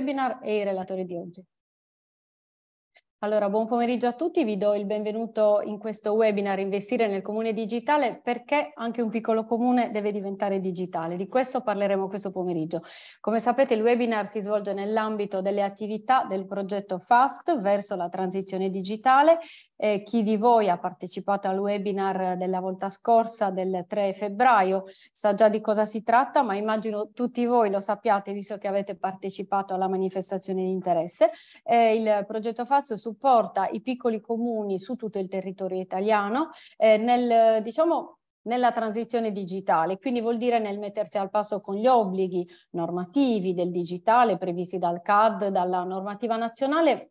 webinar e i relatori di oggi. Allora, buon pomeriggio a tutti, vi do il benvenuto in questo webinar Investire nel comune digitale perché anche un piccolo comune deve diventare digitale. Di questo parleremo questo pomeriggio. Come sapete il webinar si svolge nell'ambito delle attività del progetto FAST verso la transizione digitale. Eh, chi di voi ha partecipato al webinar della volta scorsa del 3 febbraio sa già di cosa si tratta, ma immagino tutti voi lo sappiate visto che avete partecipato alla manifestazione di interesse. Eh, il progetto FAST su supporta i piccoli comuni su tutto il territorio italiano eh, nel, diciamo, nella transizione digitale, quindi vuol dire nel mettersi al passo con gli obblighi normativi del digitale previsti dal CAD, dalla normativa nazionale,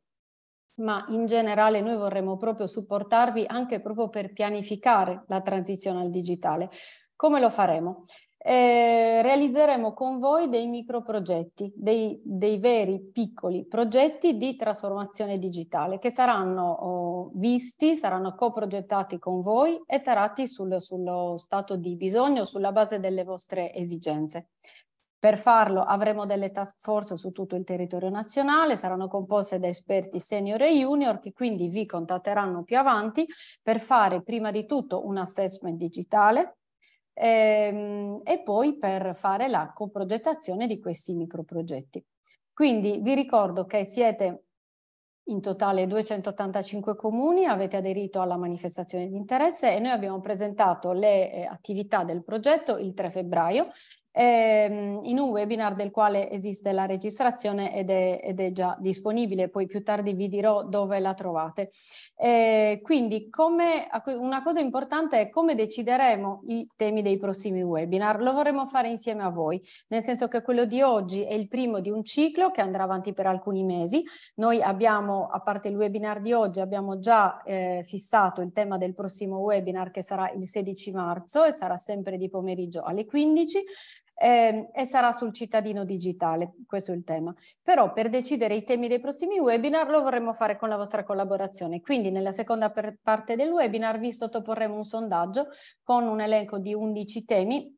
ma in generale noi vorremmo proprio supportarvi anche proprio per pianificare la transizione al digitale. Come lo faremo? eh, realizzeremo con voi dei microprogetti, dei, dei veri piccoli progetti di trasformazione digitale che saranno oh, visti, saranno coprogettati con voi e tarati sul, sullo stato di bisogno, sulla base delle vostre esigenze. Per farlo avremo delle task force su tutto il territorio nazionale, saranno composte da esperti senior e junior che quindi vi contatteranno più avanti per fare prima di tutto un assessment digitale, ehm, e poi per fare la coprogettazione di questi microprogetti. Quindi vi ricordo che siete in totale 285 comuni, avete aderito alla manifestazione di interesse e noi abbiamo presentato le eh, attività del progetto il 3 febbraio Ehm, in un webinar del quale esiste la registrazione ed è, ed è, già disponibile, poi più tardi vi dirò dove la trovate. Eh, quindi come, una cosa importante è come decideremo i temi dei prossimi webinar, lo vorremmo fare insieme a voi, nel senso che quello di oggi è il primo di un ciclo che andrà avanti per alcuni mesi, noi abbiamo, a parte il webinar di oggi, abbiamo già eh, fissato il tema del prossimo webinar che sarà il 16 marzo e sarà sempre di pomeriggio alle 15 eh, e sarà sul cittadino digitale, questo è il tema. Però per decidere i temi dei prossimi webinar lo vorremmo fare con la vostra collaborazione, quindi nella seconda parte del webinar vi sottoporremo un sondaggio con un elenco di 11 temi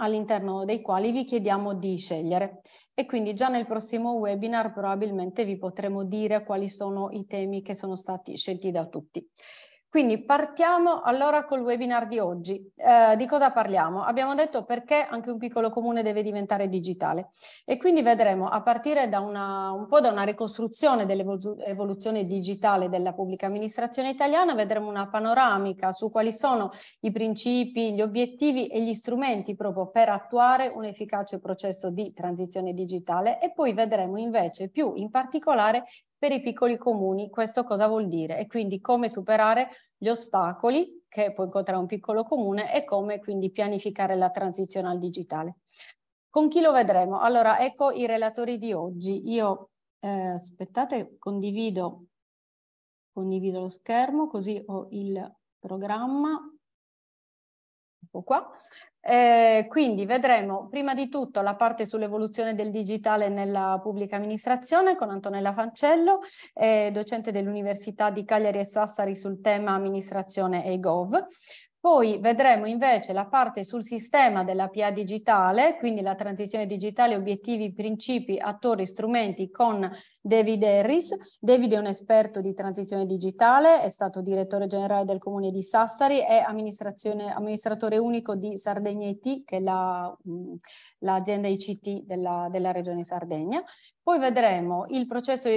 all'interno dei quali vi chiediamo di scegliere e quindi già nel prossimo webinar probabilmente vi potremo dire quali sono i temi che sono stati scelti da tutti. Quindi partiamo allora col webinar di oggi. Eh, di cosa parliamo? Abbiamo detto perché anche un piccolo comune deve diventare digitale e quindi vedremo a partire da una, un po' da una ricostruzione dell'evoluzione digitale della pubblica amministrazione italiana, vedremo una panoramica su quali sono i principi, gli obiettivi e gli strumenti proprio per attuare un efficace processo di transizione digitale e poi vedremo invece più in particolare per i piccoli comuni questo cosa vuol dire e quindi come superare gli ostacoli che può incontrare un piccolo comune e come quindi pianificare la transizione al digitale. Con chi lo vedremo? Allora, ecco i relatori di oggi. Io, eh, aspettate, condivido, condivido lo schermo così ho il programma ecco qua. Eh, quindi vedremo prima di tutto la parte sull'evoluzione del digitale nella pubblica amministrazione con Antonella Fancello, eh, docente dell'Università di Cagliari e Sassari sul tema amministrazione e gov. Poi vedremo invece la parte sul sistema della PA digitale, quindi la transizione digitale, obiettivi, principi, attori, strumenti con David Harris. David è un esperto di transizione digitale, è stato direttore generale del comune di Sassari e amministratore unico di Sardegna IT, che è la, l'azienda ICT della, della regione Sardegna. Poi vedremo il processo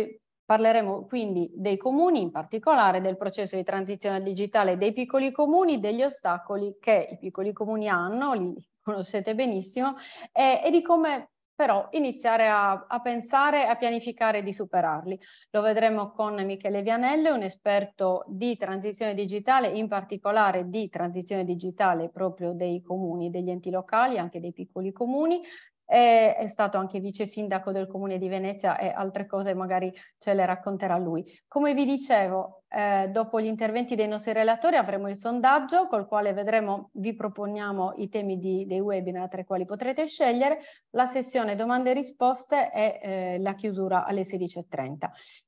Parleremo quindi dei comuni, in particolare del processo di transizione digitale dei piccoli comuni, degli ostacoli che i piccoli comuni hanno, li conoscete benissimo, e, e di come però iniziare a, a pensare, a pianificare di superarli. Lo vedremo con Michele Vianello, un esperto di transizione digitale, in particolare di transizione digitale proprio dei comuni, degli enti locali, anche dei piccoli comuni, e è stato anche vice sindaco del comune di Venezia e altre cose magari ce le racconterà lui. Come vi dicevo, eh, dopo gli interventi dei nostri relatori avremo il sondaggio col quale vedremo, vi proponiamo i temi di, dei webinar tra i quali potrete scegliere, la sessione domande e risposte e eh, la chiusura alle 16.30.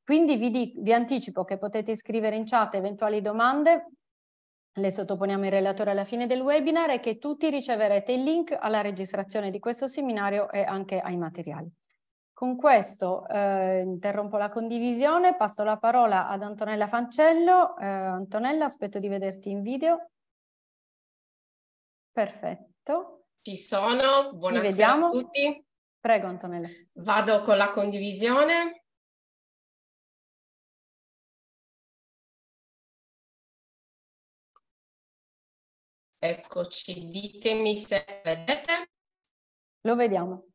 Quindi vi, di, vi anticipo che potete scrivere in chat eventuali domande le sottoponiamo il relatore alla fine del webinar e che tutti riceverete il link alla registrazione di questo seminario e anche ai materiali. Con questo eh, interrompo la condivisione, passo la parola ad Antonella Fancello. Eh, Antonella, aspetto di vederti in video. Perfetto. Ci sono, buonasera a tutti. Prego Antonella. Vado con la condivisione. Eccoci, ditemi se vedete. Lo vediamo.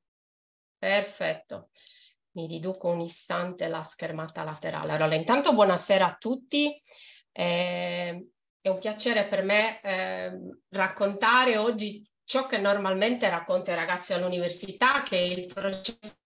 Perfetto. Mi riduco un istante la schermata laterale. Allora, intanto buonasera a tutti. Eh, è un piacere per me eh, raccontare oggi ciò che normalmente racconto ai ragazzi all'università, che è il processo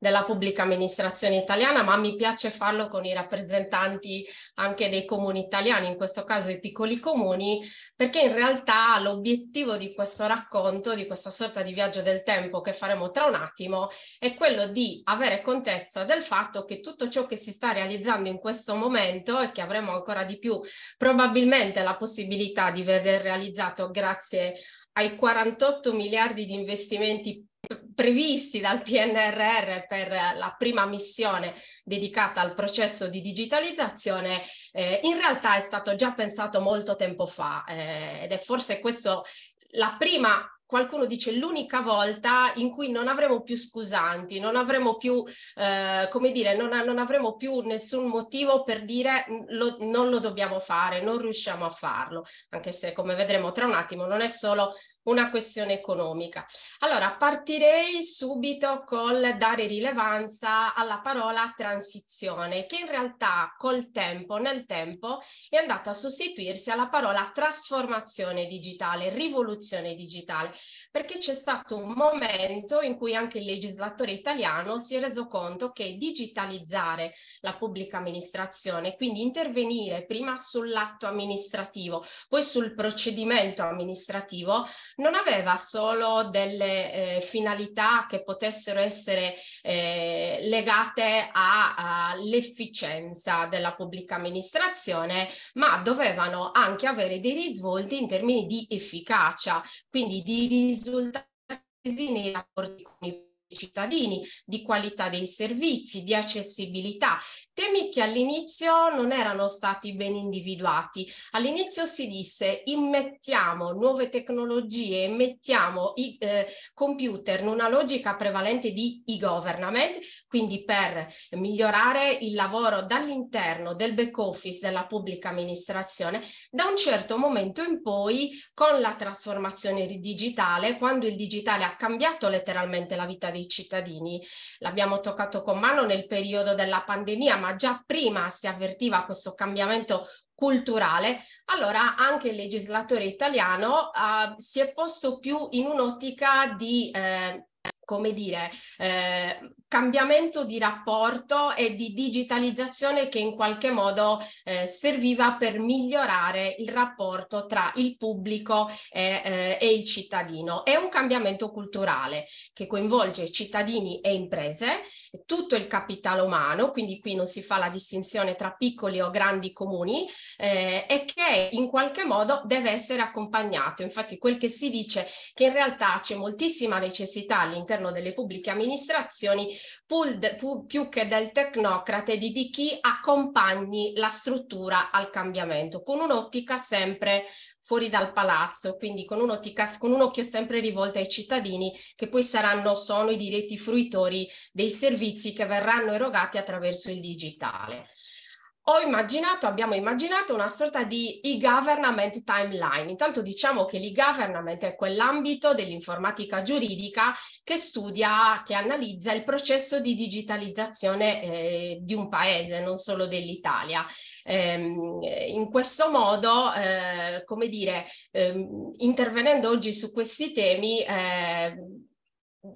della pubblica amministrazione italiana, ma mi piace farlo con i rappresentanti anche dei comuni italiani, in questo caso i piccoli comuni, perché in realtà l'obiettivo di questo racconto, di questa sorta di viaggio del tempo che faremo tra un attimo, è quello di avere contezza del fatto che tutto ciò che si sta realizzando in questo momento e che avremo ancora di più probabilmente la possibilità di vedere realizzato grazie ai 48 miliardi di investimenti previsti dal PNRR per la prima missione dedicata al processo di digitalizzazione, eh, in realtà è stato già pensato molto tempo fa eh, ed è forse questo la prima qualcuno dice l'unica volta in cui non avremo più scusanti, non avremo più, eh, come dire, non, non, avremo più nessun motivo per dire lo, non lo dobbiamo fare, non riusciamo a farlo, anche se come vedremo tra un attimo non è solo una questione economica. Allora, partirei subito col dare rilevanza alla parola transizione, che in realtà col tempo, nel tempo, è andata a sostituirsi alla parola trasformazione digitale, rivoluzione digitale, perché c'è stato un momento in cui anche il legislatore italiano si è reso conto che digitalizzare la pubblica amministrazione, quindi intervenire prima sull'atto amministrativo, poi sul procedimento amministrativo, non aveva solo delle eh, finalità che potessero essere eh, legate all'efficienza della pubblica amministrazione, ma dovevano anche avere dei risvolti in termini di efficacia, quindi di risultati nei rapporti con i cittadini, di qualità dei servizi, di accessibilità, temi che all'inizio non erano stati ben individuati. All'inizio si disse immettiamo nuove tecnologie, immettiamo i eh, computer in una logica prevalente di e-government, quindi per migliorare il lavoro dall'interno del back office della pubblica amministrazione, da un certo momento in poi con la trasformazione digitale, quando il digitale ha cambiato letteralmente la vita dei cittadini. L'abbiamo toccato con mano nel periodo della pandemia, ma già prima si avvertiva questo cambiamento culturale, allora anche il legislatore italiano uh, si è posto più in un'ottica di eh, come dire, eh, cambiamento di rapporto e di digitalizzazione che in qualche modo eh, serviva per migliorare il rapporto tra il pubblico e, eh, e il cittadino. È un cambiamento culturale che coinvolge cittadini e imprese, tutto il capitale umano, quindi qui non si fa la distinzione tra piccoli o grandi comuni eh, e che in qualche modo deve essere accompagnato. Infatti quel che si dice che in realtà c'è moltissima necessità all'interno delle pubbliche amministrazioni de, più che del tecnocrate di, di chi accompagni la struttura al cambiamento, con un'ottica sempre fuori dal palazzo, quindi con, con un occhio sempre rivolto ai cittadini che poi saranno, sono i diretti fruitori dei servizi che verranno erogati attraverso il digitale ho immaginato, abbiamo immaginato una sorta di e-government timeline. Intanto diciamo che l'e-government è quell'ambito dell'informatica giuridica che studia, che analizza il processo di digitalizzazione eh, di un paese, non solo dell'Italia. Ehm, in questo modo, eh, come dire, ehm, intervenendo oggi su questi temi, eh,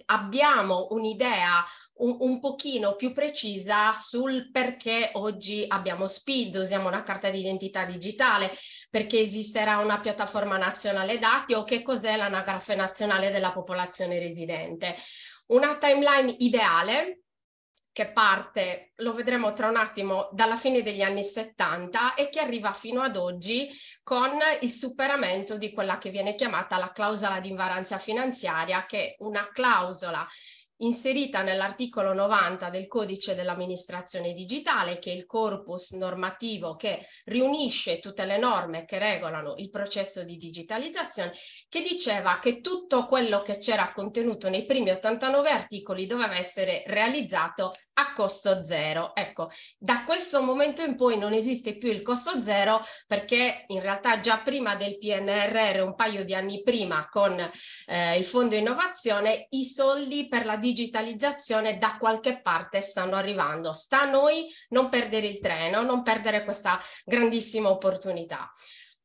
abbiamo un'idea un, un pochino più precisa sul perché oggi abbiamo SPID, usiamo una carta di identità digitale, perché esisterà una piattaforma nazionale dati o che cos'è l'anagrafe nazionale della popolazione residente. Una timeline ideale che parte, lo vedremo tra un attimo, dalla fine degli anni 70 e che arriva fino ad oggi con il superamento di quella che viene chiamata la clausola di invaranza finanziaria, che è una clausola inserita nell'articolo 90 del codice dell'amministrazione digitale, che è il corpus normativo che riunisce tutte le norme che regolano il processo di digitalizzazione, che diceva che tutto quello che c'era contenuto nei primi 89 articoli doveva essere realizzato a costo zero. Ecco, da questo momento in poi non esiste più il costo zero perché in realtà già prima del PNRR, un paio di anni prima, con eh, il Fondo Innovazione, i soldi per la digitalizzazione digitalizzazione da qualche parte stanno arrivando. Sta a noi non perdere il treno, non perdere questa grandissima opportunità.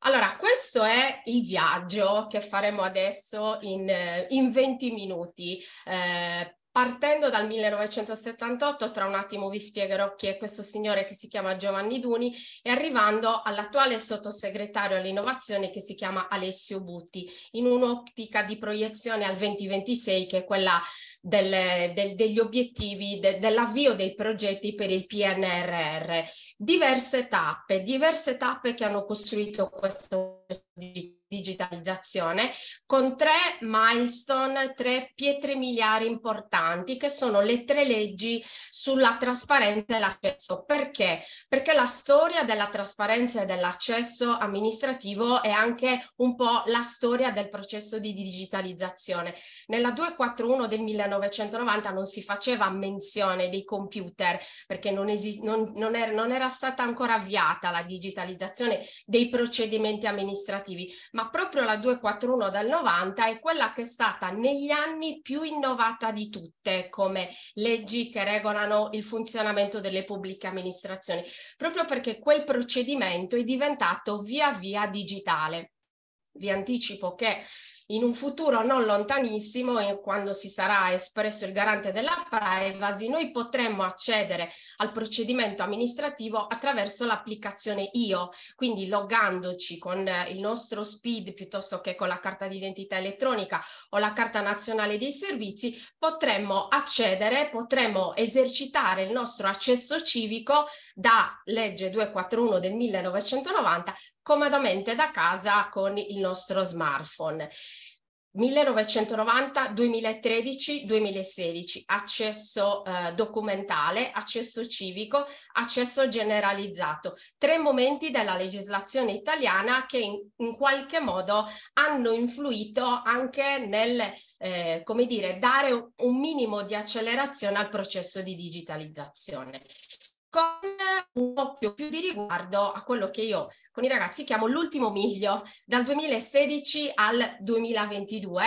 Allora, questo è il viaggio che faremo adesso in, eh, in 20 minuti. Eh, Partendo dal 1978, tra un attimo vi spiegherò chi è questo signore che si chiama Giovanni Duni, e arrivando all'attuale sottosegretario all'innovazione che si chiama Alessio Butti, in un'ottica di proiezione al 2026 che è quella del, del, degli obiettivi, de, dell'avvio dei progetti per il PNRR. Diverse tappe, diverse tappe che hanno costruito questo digitale digitalizzazione con tre milestone, tre pietre miliari importanti che sono le tre leggi sulla trasparenza e l'accesso. Perché? Perché la storia della trasparenza e dell'accesso amministrativo è anche un po' la storia del processo di digitalizzazione. Nella 241 del 1990 non si faceva menzione dei computer perché non, esist- non, non, er- non era stata ancora avviata la digitalizzazione dei procedimenti amministrativi, ma proprio la 241 dal 90 è quella che è stata negli anni più innovata di tutte come leggi che regolano il funzionamento delle pubbliche amministrazioni, proprio perché quel procedimento è diventato via via digitale. Vi anticipo che in un futuro non lontanissimo, quando si sarà espresso il garante della privacy, noi potremmo accedere al procedimento amministrativo attraverso l'applicazione IO, quindi loggandoci con eh, il nostro SPID piuttosto che con la carta d'identità elettronica o la carta nazionale dei servizi, potremmo accedere, potremmo esercitare il nostro accesso civico da legge 241 del 1990 comodamente da casa con il nostro smartphone. 1990-2013-2016, accesso eh, documentale, accesso civico, accesso generalizzato, tre momenti della legislazione italiana che in, in qualche modo hanno influito anche nel, eh, come dire, dare un minimo di accelerazione al processo di digitalizzazione con un po' più, più di riguardo a quello che io con i ragazzi chiamo l'ultimo miglio dal 2016 al 2022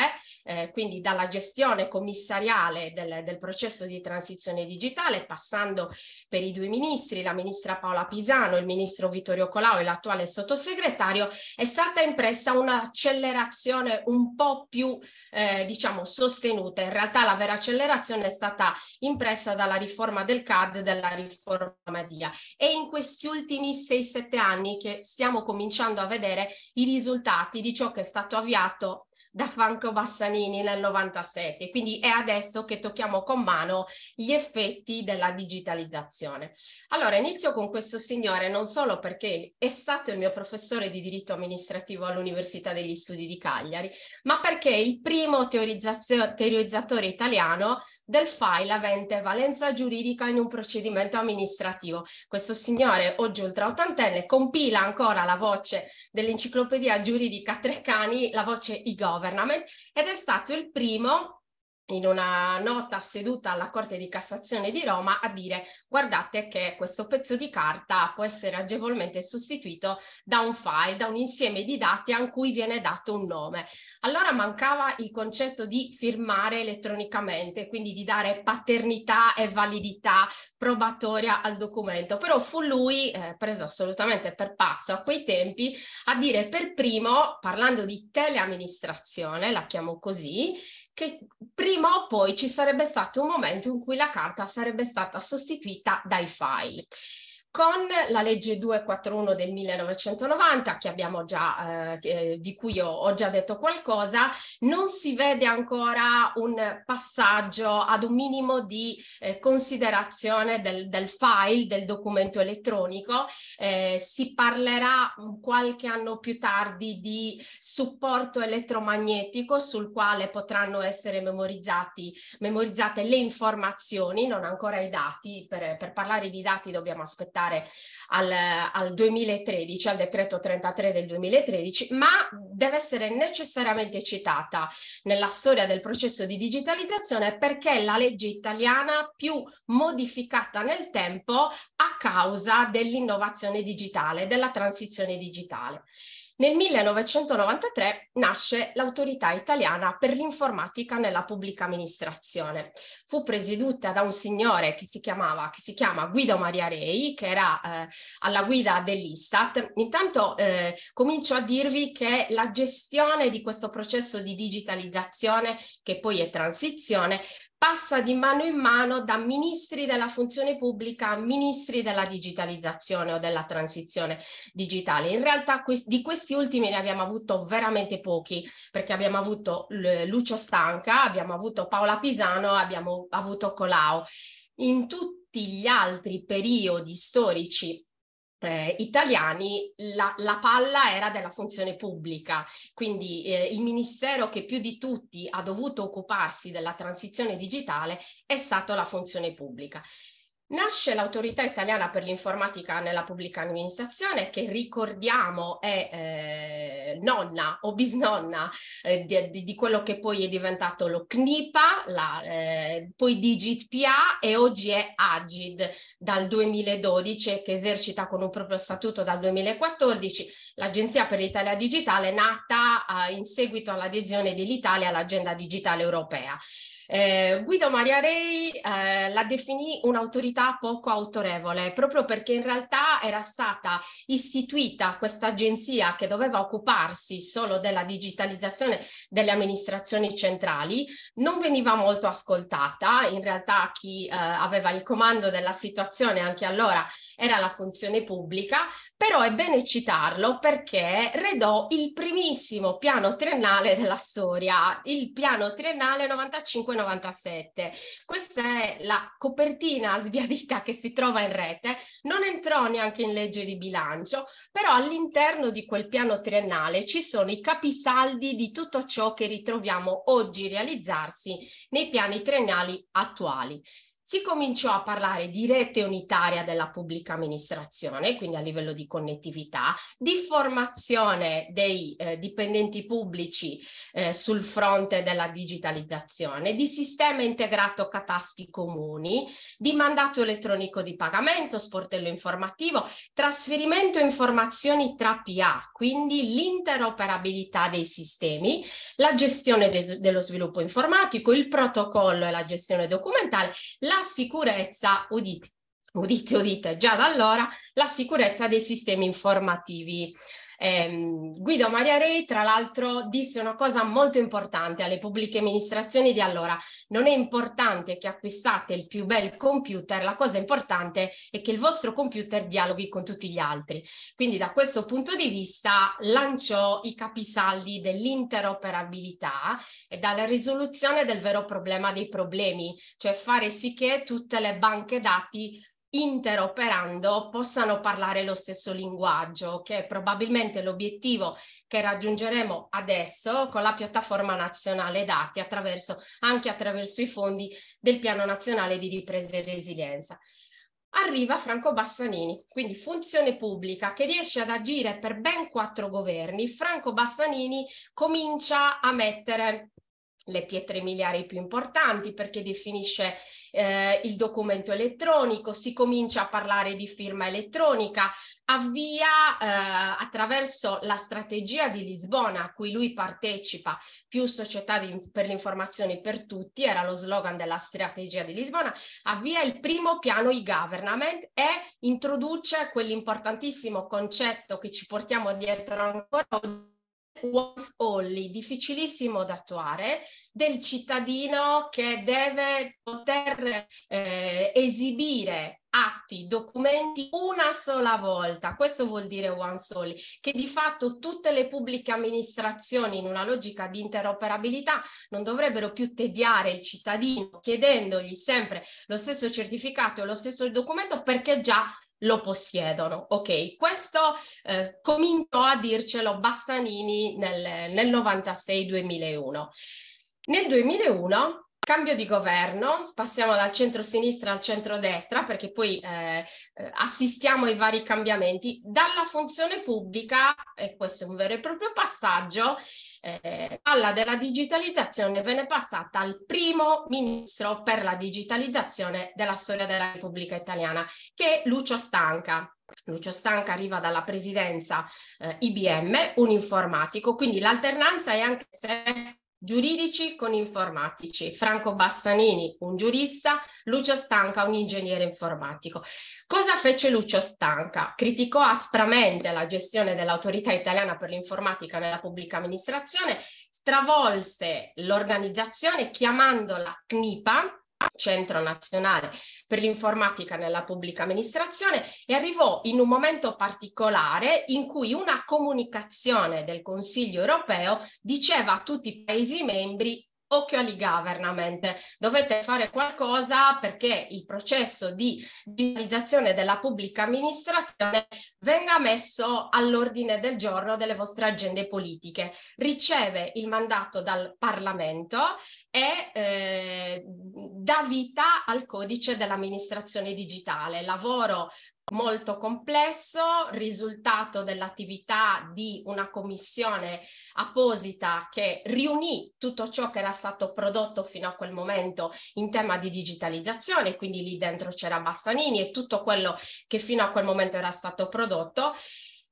eh, quindi dalla gestione commissariale del, del processo di transizione digitale, passando per i due ministri, la ministra Paola Pisano, il ministro Vittorio Colau e l'attuale sottosegretario, è stata impressa un'accelerazione un po' più eh, diciamo sostenuta. In realtà la vera accelerazione è stata impressa dalla riforma del CAD e dalla riforma Madia. E in questi ultimi 6-7 anni che stiamo cominciando a vedere i risultati di ciò che è stato avviato da Franco Bassanini nel 97, quindi è adesso che tocchiamo con mano gli effetti della digitalizzazione. Allora inizio con questo signore non solo perché è stato il mio professore di diritto amministrativo all'Università degli Studi di Cagliari, ma perché è il primo teorizzatore italiano del file avente valenza giuridica in un procedimento amministrativo. Questo signore, oggi ultraottantenne, compila ancora la voce dell'enciclopedia giuridica Treccani, la voce IGO government ed è stato il primo in una nota seduta alla Corte di Cassazione di Roma a dire guardate che questo pezzo di carta può essere agevolmente sostituito da un file, da un insieme di dati a cui viene dato un nome. Allora mancava il concetto di firmare elettronicamente, quindi di dare paternità e validità probatoria al documento, però fu lui, eh, preso assolutamente per pazzo a quei tempi, a dire per primo, parlando di teleamministrazione, la chiamo così, che prima o poi ci sarebbe stato un momento in cui la carta sarebbe stata sostituita dai file con la legge 241 del 1990, già, eh, eh, di cui ho, ho già detto qualcosa, non si vede ancora un passaggio ad un minimo di eh, considerazione del, del, file, del documento elettronico. Eh, si parlerà qualche anno più tardi di supporto elettromagnetico sul quale potranno essere memorizzate le informazioni, non ancora i dati. Per, per parlare di dati dobbiamo aspettare pensare al, al 2013, al decreto 33 del 2013, ma deve essere necessariamente citata nella storia del processo di digitalizzazione perché è la legge italiana più modificata nel tempo a causa dell'innovazione digitale, della transizione digitale. Nel 1993 nasce l'autorità italiana per l'informatica nella pubblica amministrazione. Fu presieduta da un signore che si, chiamava, che si chiama Guido Maria Rei, che era eh, alla guida dell'Istat. Intanto eh, comincio a dirvi che la gestione di questo processo di digitalizzazione, che poi è transizione, passa di mano in mano da ministri della funzione pubblica a ministri della digitalizzazione o della transizione digitale. In realtà di questi ultimi ne abbiamo avuto veramente pochi perché abbiamo avuto Lucio Stanca, abbiamo avuto Paola Pisano, abbiamo avuto Colau. In tutti gli altri periodi storici eh, italiani la, la, palla era della funzione pubblica, quindi eh, il ministero che più di tutti ha dovuto occuparsi della transizione digitale è stato la funzione pubblica. Nasce l'autorità italiana per l'informatica nella pubblica amministrazione che ricordiamo è eh, nonna o bisnonna eh, di, di, quello che poi è diventato lo CNIPA, la, eh, poi DigitPA e oggi è Agid dal 2012 che esercita con un proprio statuto dal 2014 l'Agenzia per l'Italia Digitale nata eh, in seguito all'adesione dell'Italia all'agenda digitale europea. Eh, Guido Maria Rei eh, la definì un'autorità poco autorevole, proprio perché in realtà era stata istituita questa agenzia che doveva occuparsi solo della digitalizzazione delle amministrazioni centrali, non veniva molto ascoltata, in realtà chi eh, aveva il comando della situazione anche allora era la funzione pubblica, però è bene citarlo perché redò il primissimo piano triennale della storia, il piano triennale 95-97. Questa è la copertina sbiadita che si trova in rete, non entrò neanche in legge di bilancio, però all'interno di quel piano triennale ci sono i capisaldi di tutto ciò che ritroviamo oggi realizzarsi nei piani triennali attuali si cominciò a parlare di rete unitaria della pubblica amministrazione, quindi a livello di connettività, di formazione dei eh, dipendenti pubblici eh, sul fronte della digitalizzazione, di sistema integrato catasti comuni, di mandato elettronico di pagamento, sportello informativo, trasferimento informazioni tra PA, quindi l'interoperabilità dei sistemi, la gestione de dello sviluppo informatico, il protocollo e la gestione documentale, la la sicurezza, udite, udite, udite, già da allora, la sicurezza dei sistemi informativi. Eh, Guido Maria Rei, tra l'altro, disse una cosa molto importante alle pubbliche amministrazioni di allora. Non è importante che acquistate il più bel computer, la cosa importante è che il vostro computer dialoghi con tutti gli altri. Quindi da questo punto di vista lanciò i capisaldi dell'interoperabilità e dalla risoluzione del vero problema dei problemi, cioè fare sì che tutte le banche dati interoperando possano parlare lo stesso linguaggio, che è probabilmente l'obiettivo che raggiungeremo adesso con la piattaforma nazionale dati attraverso, anche attraverso i fondi del Piano Nazionale di Ripresa e Resilienza. Arriva Franco Bassanini, quindi funzione pubblica che riesce ad agire per ben quattro governi. Franco Bassanini comincia a mettere le pietre miliari più importanti perché definisce eh, il documento elettronico, si comincia a parlare di firma elettronica, avvia eh, attraverso la strategia di Lisbona a cui lui partecipa, più società di, per l'informazione per tutti, era lo slogan della strategia di Lisbona, avvia il primo piano e-government e introduce quell'importantissimo concetto che ci portiamo dietro ancora oggi once only, difficilissimo da attuare, del cittadino che deve poter eh, esibire atti, documenti una sola volta. Questo vuol dire once only, che di fatto tutte le pubbliche amministrazioni in una logica di interoperabilità non dovrebbero più tediare il cittadino chiedendogli sempre lo stesso certificato e lo stesso documento perché già lo possiedono. Ok, questo eh, cominciò a dircelo Bassanini nel, nel 96-2001. Nel 2001 cambio di governo, passiamo dal centro-sinistra al centro-destra perché poi eh, eh, assistiamo ai vari cambiamenti, dalla funzione pubblica, e questo è un vero e proprio passaggio, eh, alla della digitalizzazione venne passata al primo ministro per la digitalizzazione della storia della Repubblica Italiana, che è Lucio Stanca. Lucio Stanca arriva dalla presidenza eh, IBM, un informatico, quindi l'alternanza è anche se giuridici con informatici, Franco Bassanini un giurista, Lucio Stanca un ingegnere informatico. Cosa fece Lucio Stanca? Criticò aspramente la gestione dell'autorità italiana per l'informatica nella pubblica amministrazione, stravolse l'organizzazione chiamandola CNIPA, Centro Nazionale per l'Informatica nella Pubblica Amministrazione e arrivò in un momento particolare in cui una comunicazione del Consiglio europeo diceva a tutti i Paesi membri occhio alle government, dovete fare qualcosa perché il processo di digitalizzazione della pubblica amministrazione venga messo all'ordine del giorno delle vostre agende politiche. Riceve il mandato dal Parlamento e eh, dà vita al codice dell'amministrazione digitale. Lavoro molto complesso, risultato dell'attività di una commissione apposita che riunì tutto ciò che era stato prodotto fino a quel momento in tema di digitalizzazione, quindi lì dentro c'era Bassanini e tutto quello che fino a quel momento era stato prodotto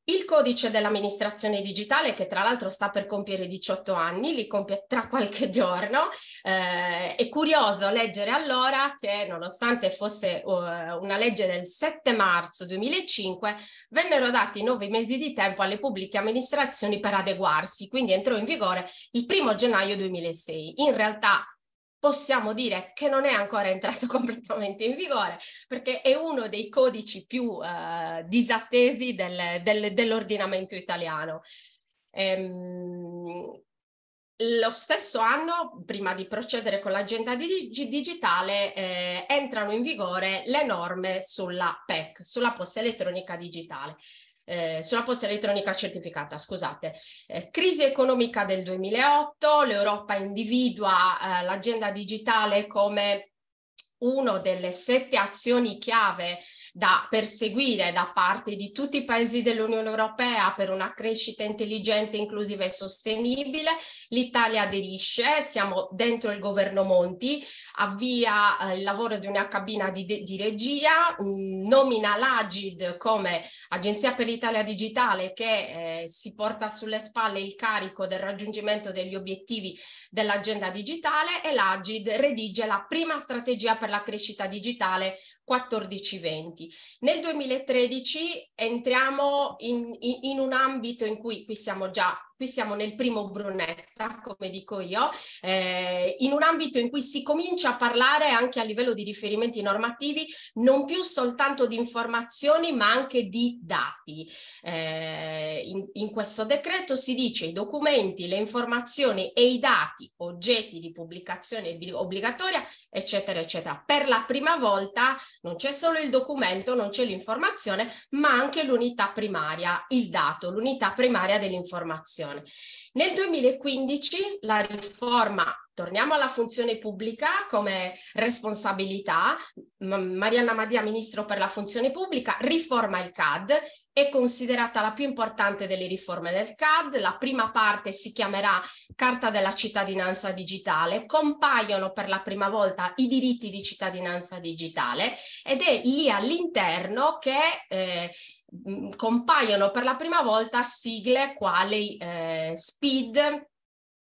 il codice dell'amministrazione digitale, che tra l'altro sta per compiere 18 anni, li compie tra qualche giorno, eh, è curioso leggere allora che nonostante fosse uh, una legge del 7 marzo 2005, vennero dati nove mesi di tempo alle pubbliche amministrazioni per adeguarsi, quindi entrò in vigore il 1 gennaio 2006. In realtà possiamo dire che non è ancora entrato completamente in vigore perché è uno dei codici più eh, disattesi del, del, dell'ordinamento italiano. Ehm, lo stesso anno, prima di procedere con l'agenda dig- digitale, eh, entrano in vigore le norme sulla PEC, sulla posta elettronica digitale eh, sulla posta elettronica certificata, scusate. Eh, crisi economica del 2008, l'Europa individua eh, l'agenda digitale come una delle sette azioni chiave da perseguire da parte di tutti i paesi dell'Unione Europea per una crescita intelligente, inclusiva e sostenibile. L'Italia aderisce, siamo dentro il governo Monti, avvia eh, il lavoro di una cabina di, di regia, mh, mm, nomina l'Agid come Agenzia per l'Italia Digitale che eh, si porta sulle spalle il carico del raggiungimento degli obiettivi dell'agenda digitale e l'Agid redige la prima strategia per la crescita digitale 14-20. Nel 2013 entriamo in, in, in, un ambito in cui qui siamo già qui siamo nel primo Brunetta, come dico io, eh, in un ambito in cui si comincia a parlare anche a livello di riferimenti normativi non più soltanto di informazioni ma anche di dati. Eh, in, in questo decreto si dice i documenti, le informazioni e i dati, oggetti di pubblicazione obbligatoria, eccetera, eccetera. Per la prima volta non c'è solo il documento, non c'è l'informazione, ma anche l'unità primaria, il dato, l'unità primaria dell'informazione formazione. Nel 2015 la riforma, torniamo alla funzione pubblica come responsabilità, Marianna Madia, Ministro per la funzione pubblica, riforma il CAD, è considerata la più importante delle riforme del CAD, la prima parte si chiamerà Carta della cittadinanza digitale, compaiono per la prima volta i diritti di cittadinanza digitale ed è lì all'interno che eh, mh, mm, compaiono per la prima volta sigle quali eh, SPID,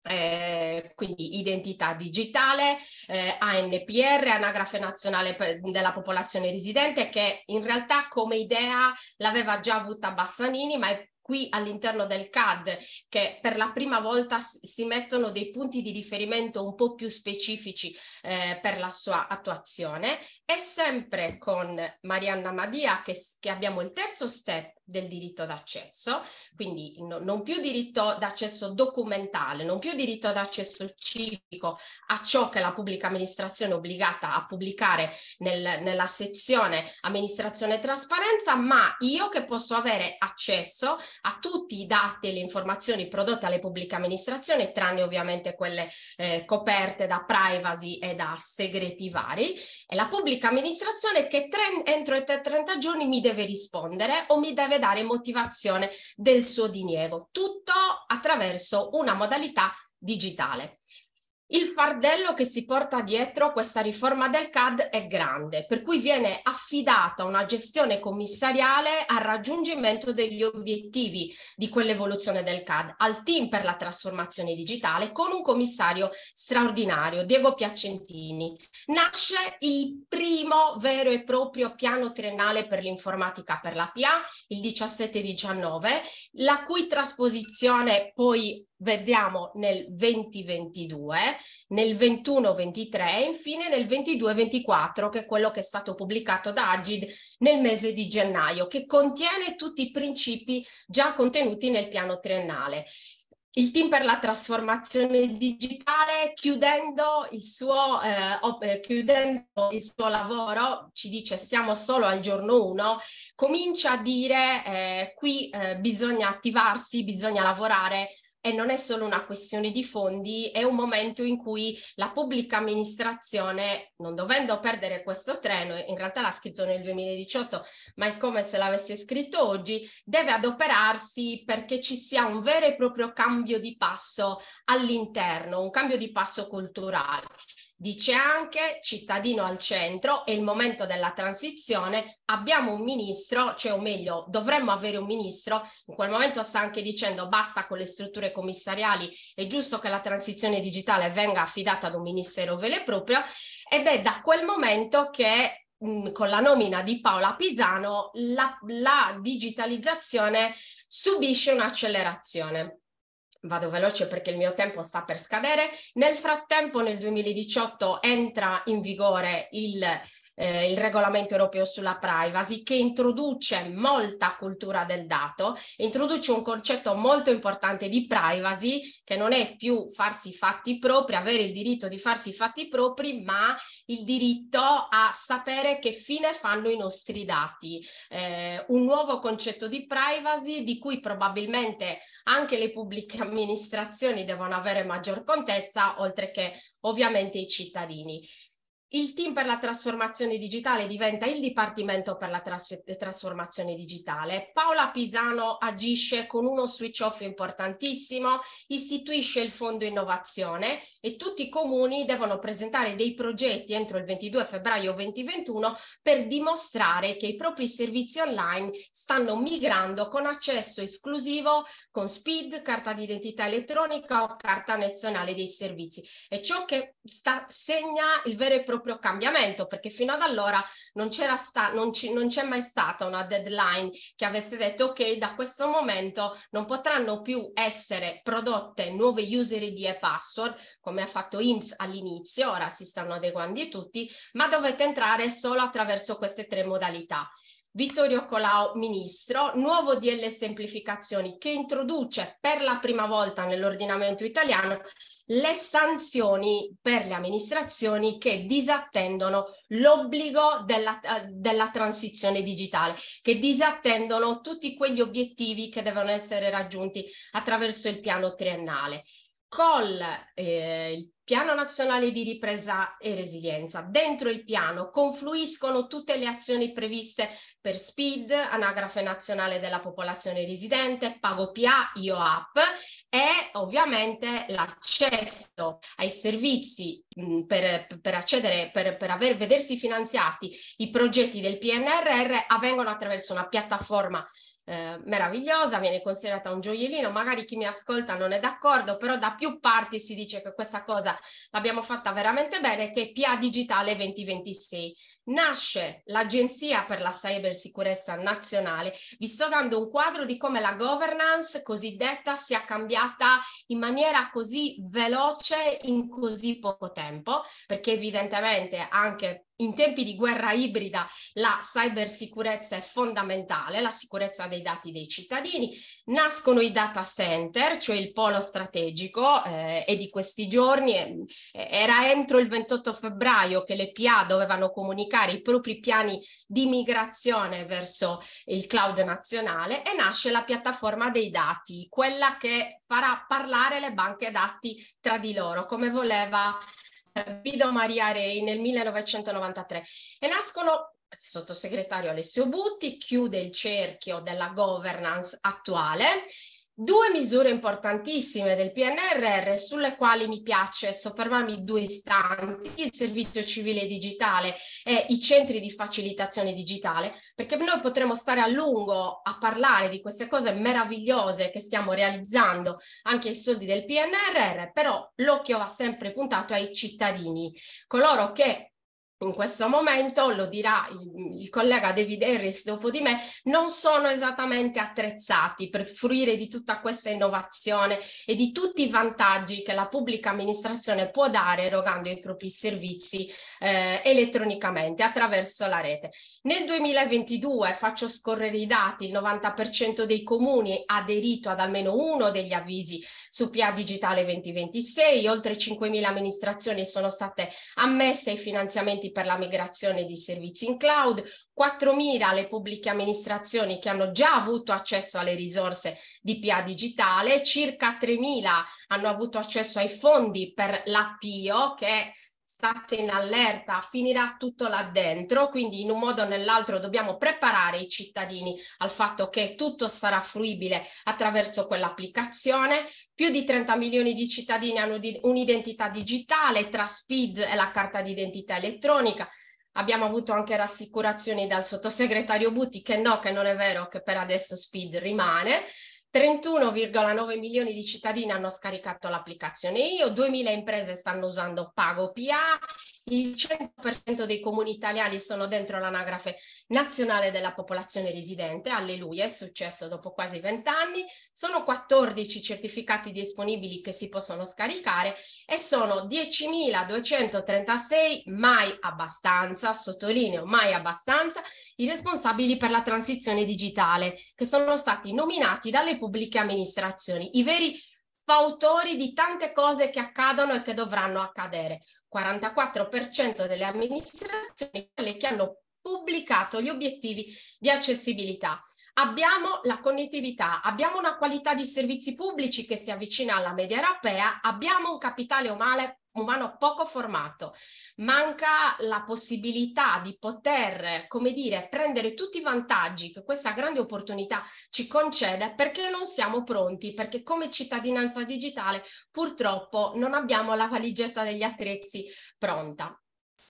eh, quindi identità digitale, eh, ANPR, Anagrafe Nazionale della Popolazione Residente, che in realtà come idea l'aveva già avuta Bassanini, ma è qui all'interno del CAD che per la prima volta si mettono dei punti di riferimento un po' più specifici eh, per la sua attuazione e sempre con Marianna Madia che, che abbiamo il terzo step del diritto d'accesso, quindi no, non più diritto d'accesso documentale, non più diritto d'accesso civico a ciò che la pubblica amministrazione è obbligata a pubblicare nel, nella sezione amministrazione e trasparenza, ma io che posso avere accesso a tutti i dati e le informazioni prodotte alle pubbliche amministrazioni, tranne ovviamente quelle eh, coperte da privacy e da segreti vari, e la pubblica amministrazione che tre, entro i 30 giorni mi deve rispondere o mi deve deve dare motivazione del suo diniego, tutto attraverso una modalità digitale. Il fardello che si porta dietro questa riforma del CAD è grande, per cui viene affidata una gestione commissariale al raggiungimento degli obiettivi di quell'evoluzione del CAD, al team per la trasformazione digitale, con un commissario straordinario, Diego Piacentini. Nasce il primo vero e proprio piano triennale per l'informatica per la PA, il 17-19, la cui trasposizione poi vediamo nel 2022, nel 21-23 infine nel 22-24 che è quello che è stato pubblicato da Agid nel mese di gennaio che contiene tutti i principi già contenuti nel piano triennale. Il team per la trasformazione digitale, chiudendo il, suo, eh, eh chiudendo il suo lavoro, ci dice siamo solo al giorno 1, comincia a dire eh, qui eh, bisogna attivarsi, bisogna lavorare e non è solo una questione di fondi, è un momento in cui la pubblica amministrazione, non dovendo perdere questo treno, in realtà l'ha scritto nel 2018, ma è come se l'avesse scritto oggi, deve adoperarsi perché ci sia un vero e proprio cambio di passo all'interno, un cambio di passo culturale. Dice anche cittadino al centro è il momento della transizione, abbiamo un ministro, cioè o meglio dovremmo avere un ministro, in quel momento sta anche dicendo basta con le strutture commissariali, è giusto che la transizione digitale venga affidata ad un ministero vero e proprio ed è da quel momento che con la nomina di Paola Pisano la, la digitalizzazione subisce un'accelerazione vado veloce perché il mio tempo sta per scadere. Nel frattempo, nel 2018 entra in vigore il eh, il regolamento europeo sulla privacy che introduce molta cultura del dato, introduce un concetto molto importante di privacy che non è più farsi i fatti propri, avere il diritto di farsi i fatti propri, ma il diritto a sapere che fine fanno i nostri dati. Eh, un nuovo concetto di privacy di cui probabilmente anche le pubbliche amministrazioni devono avere maggior contezza, oltre che ovviamente i cittadini il team per la trasformazione digitale diventa il Dipartimento per la trasf- trasformazione digitale. Paola Pisano agisce con uno switch off importantissimo, istituisce il Fondo Innovazione e tutti i comuni devono presentare dei progetti entro il 22 febbraio 2021 per dimostrare che i propri servizi online stanno migrando con accesso esclusivo con SPID, carta d'identità elettronica o carta nazionale dei servizi. E ciò che sta, segna il vero e proprio proprio cambiamento, perché fino ad allora non, c'era sta- non, ci- non c'è mai stata una deadline che avesse detto ok, da questo momento non potranno più essere prodotte nuove user ID e password, come ha fatto IMSS all'inizio, ora si stanno adeguando tutti, ma dovete entrare solo attraverso queste tre modalità. Vittorio Colau, ministro, nuovo DL semplificazioni che introduce per la prima volta nell'ordinamento italiano le sanzioni per le amministrazioni che disattendono l'obbligo della, eh, della, transizione digitale, che disattendono tutti quegli obiettivi che devono essere raggiunti attraverso il piano triennale con eh, il Piano Nazionale di Ripresa e Resilienza. Dentro il piano confluiscono tutte le azioni previste per SPID, Anagrafe Nazionale della Popolazione Residente, PagoPA, IOAP e ovviamente l'accesso ai servizi mh, per, per, accedere, per, per aver, vedersi finanziati i progetti del PNRR avvengono attraverso una piattaforma eh, meravigliosa, viene considerata un gioiellino, magari chi mi ascolta non è d'accordo, però da più parti si dice che questa cosa l'abbiamo fatta veramente bene, che è PA Digitale 2026. Nasce l'Agenzia per la Cybersicurezza Nazionale, vi sto dando un quadro di come la governance cosiddetta sia cambiata in maniera così veloce in così poco tempo, perché evidentemente anche in tempi di guerra ibrida la cybersicurezza è fondamentale, la sicurezza dei dati dei cittadini. Nascono i data center, cioè il polo strategico, eh, e di questi giorni eh, era entro il 28 febbraio che le PA dovevano comunicare i propri piani di migrazione verso il cloud nazionale e nasce la piattaforma dei dati, quella che farà parlare le banche dati tra di loro, come voleva Guido Maria Rei nel 1993 e nascono sottosegretario Alessio Butti chiude il cerchio della governance attuale Due misure importantissime del PNRR sulle quali mi piace soffermarmi due istanti, il servizio civile digitale e i centri di facilitazione digitale, perché noi potremo stare a lungo a parlare di queste cose meravigliose che stiamo realizzando anche i soldi del PNRR, però l'occhio va sempre puntato ai cittadini, coloro che in questo momento, lo dirà il, il, collega David Harris dopo di me, non sono esattamente attrezzati per fruire di tutta questa innovazione e di tutti i vantaggi che la pubblica amministrazione può dare erogando i propri servizi eh, elettronicamente attraverso la rete. Nel 2022, faccio scorrere i dati, il 90% dei comuni ha aderito ad almeno uno degli avvisi su PIA Digitale 2026, oltre 5.000 amministrazioni sono state ammesse ai finanziamenti strumenti per la migrazione di servizi in cloud, 4.000 le pubbliche amministrazioni che hanno già avuto accesso alle risorse di PA digitale, circa 3.000 hanno avuto accesso ai fondi per l'APIO che state in allerta, finirà tutto là dentro, quindi in un modo o nell'altro dobbiamo preparare i cittadini al fatto che tutto sarà fruibile attraverso quell'applicazione. Più di 30 milioni di cittadini hanno di, un'identità digitale tra SPID e la carta d'identità elettronica. Abbiamo avuto anche rassicurazioni dal sottosegretario Butti che no, che non è vero, che per adesso SPID rimane. 31,9 milioni di cittadini hanno scaricato l'applicazione Io, 2.000 imprese stanno usando PagoPA il 100% dei comuni italiani sono dentro l'anagrafe nazionale della popolazione residente, alleluia, è successo dopo quasi 20 anni, sono 14 certificati disponibili che si possono scaricare e sono 10.236 mai abbastanza, sottolineo mai abbastanza, i responsabili per la transizione digitale che sono stati nominati dalle pubbliche amministrazioni, i veri fautori di tante cose che accadono e che dovranno accadere. 44% delle amministrazioni quelle che hanno pubblicato gli obiettivi di accessibilità. Abbiamo la connettività, abbiamo una qualità di servizi pubblici che si avvicina alla media europea, abbiamo un capitale umane umano poco formato, manca la possibilità di poter, come dire, prendere tutti i vantaggi che questa grande opportunità ci concede perché non siamo pronti, perché come cittadinanza digitale purtroppo non abbiamo la valigetta degli attrezzi pronta.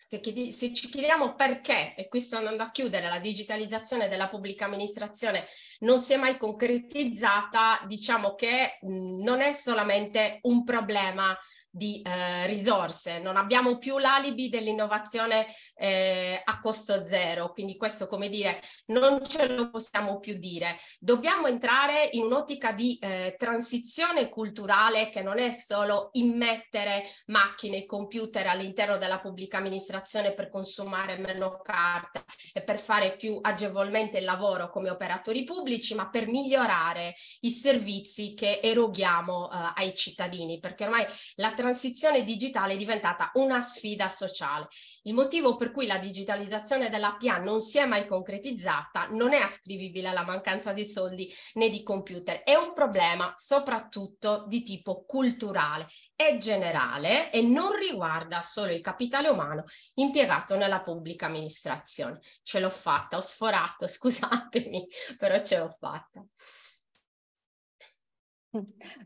Se, chiedi, se ci chiediamo perché, e qui sto andando a chiudere, la digitalizzazione della pubblica amministrazione non si è mai concretizzata, diciamo che mh, mm, non è solamente un problema di eh, risorse, non abbiamo più l'alibi dell'innovazione eh, a costo zero. Quindi questo, come dire, non ce lo possiamo più dire. Dobbiamo entrare in un'ottica di eh, transizione culturale che non è solo immettere macchine e computer all'interno della pubblica amministrazione per consumare meno carta e per fare più agevolmente il lavoro come operatori pubblici, ma per migliorare i servizi che eroghiamo eh, ai cittadini, perché ormai la transizione digitale è diventata una sfida sociale il motivo per cui la digitalizzazione della PA non si è mai concretizzata non è ascrivibile alla mancanza di soldi né di computer, è un problema soprattutto di tipo culturale e generale e non riguarda solo il capitale umano impiegato nella pubblica amministrazione. Ce l'ho fatta, ho sforato, scusatemi, però ce l'ho fatta.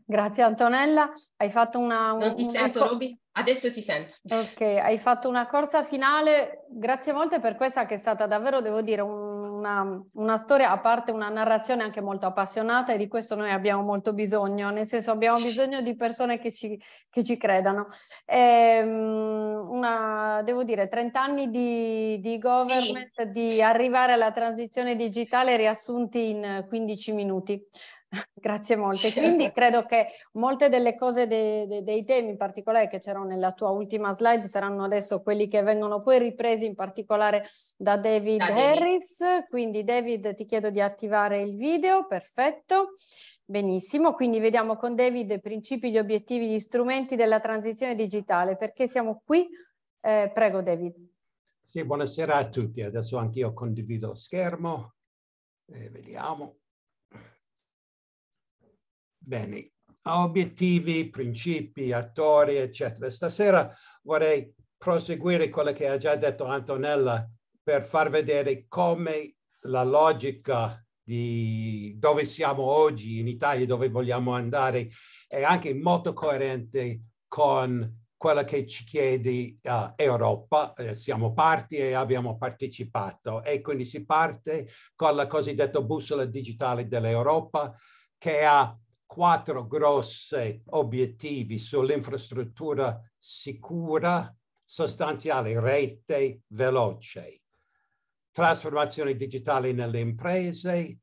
Grazie Antonella, hai fatto una... Un, non ti una sento Roby, adesso ti sento. Ok, hai fatto una corsa finale, grazie molte per questa che è stata davvero, devo dire, una, una, storia a parte, una narrazione anche molto appassionata e di questo noi abbiamo molto bisogno, nel senso abbiamo bisogno di persone che ci, che ci credano. Ehm, una, devo dire, 30 anni di, di government, sì. di arrivare alla transizione digitale riassunti in 15 minuti. Grazie molte. Quindi credo che molte delle cose de, de, dei temi in particolare che c'erano nella tua ultima slide saranno adesso quelli che vengono poi ripresi in particolare da David da Harris. David. Quindi David ti chiedo di attivare il video, perfetto. Benissimo, quindi vediamo con David i principi, gli obiettivi, gli strumenti della transizione digitale. Perché siamo qui? Eh, prego David. Sì, buonasera a tutti. Adesso anch'io condivido lo schermo. Eh, vediamo bene, ha obiettivi, principi, attori, eccetera. Stasera vorrei proseguire quello che ha già detto Antonella per far vedere come la logica di dove siamo oggi in Italia, dove vogliamo andare, è anche molto coerente con quella che ci chiede uh, Europa, eh, siamo parti e abbiamo partecipato e quindi si parte con la cosiddetta bussola digitale dell'Europa che ha quattro grossi obiettivi sull'infrastruttura sicura, sostanziale, rete veloce, trasformazione digitale nelle imprese,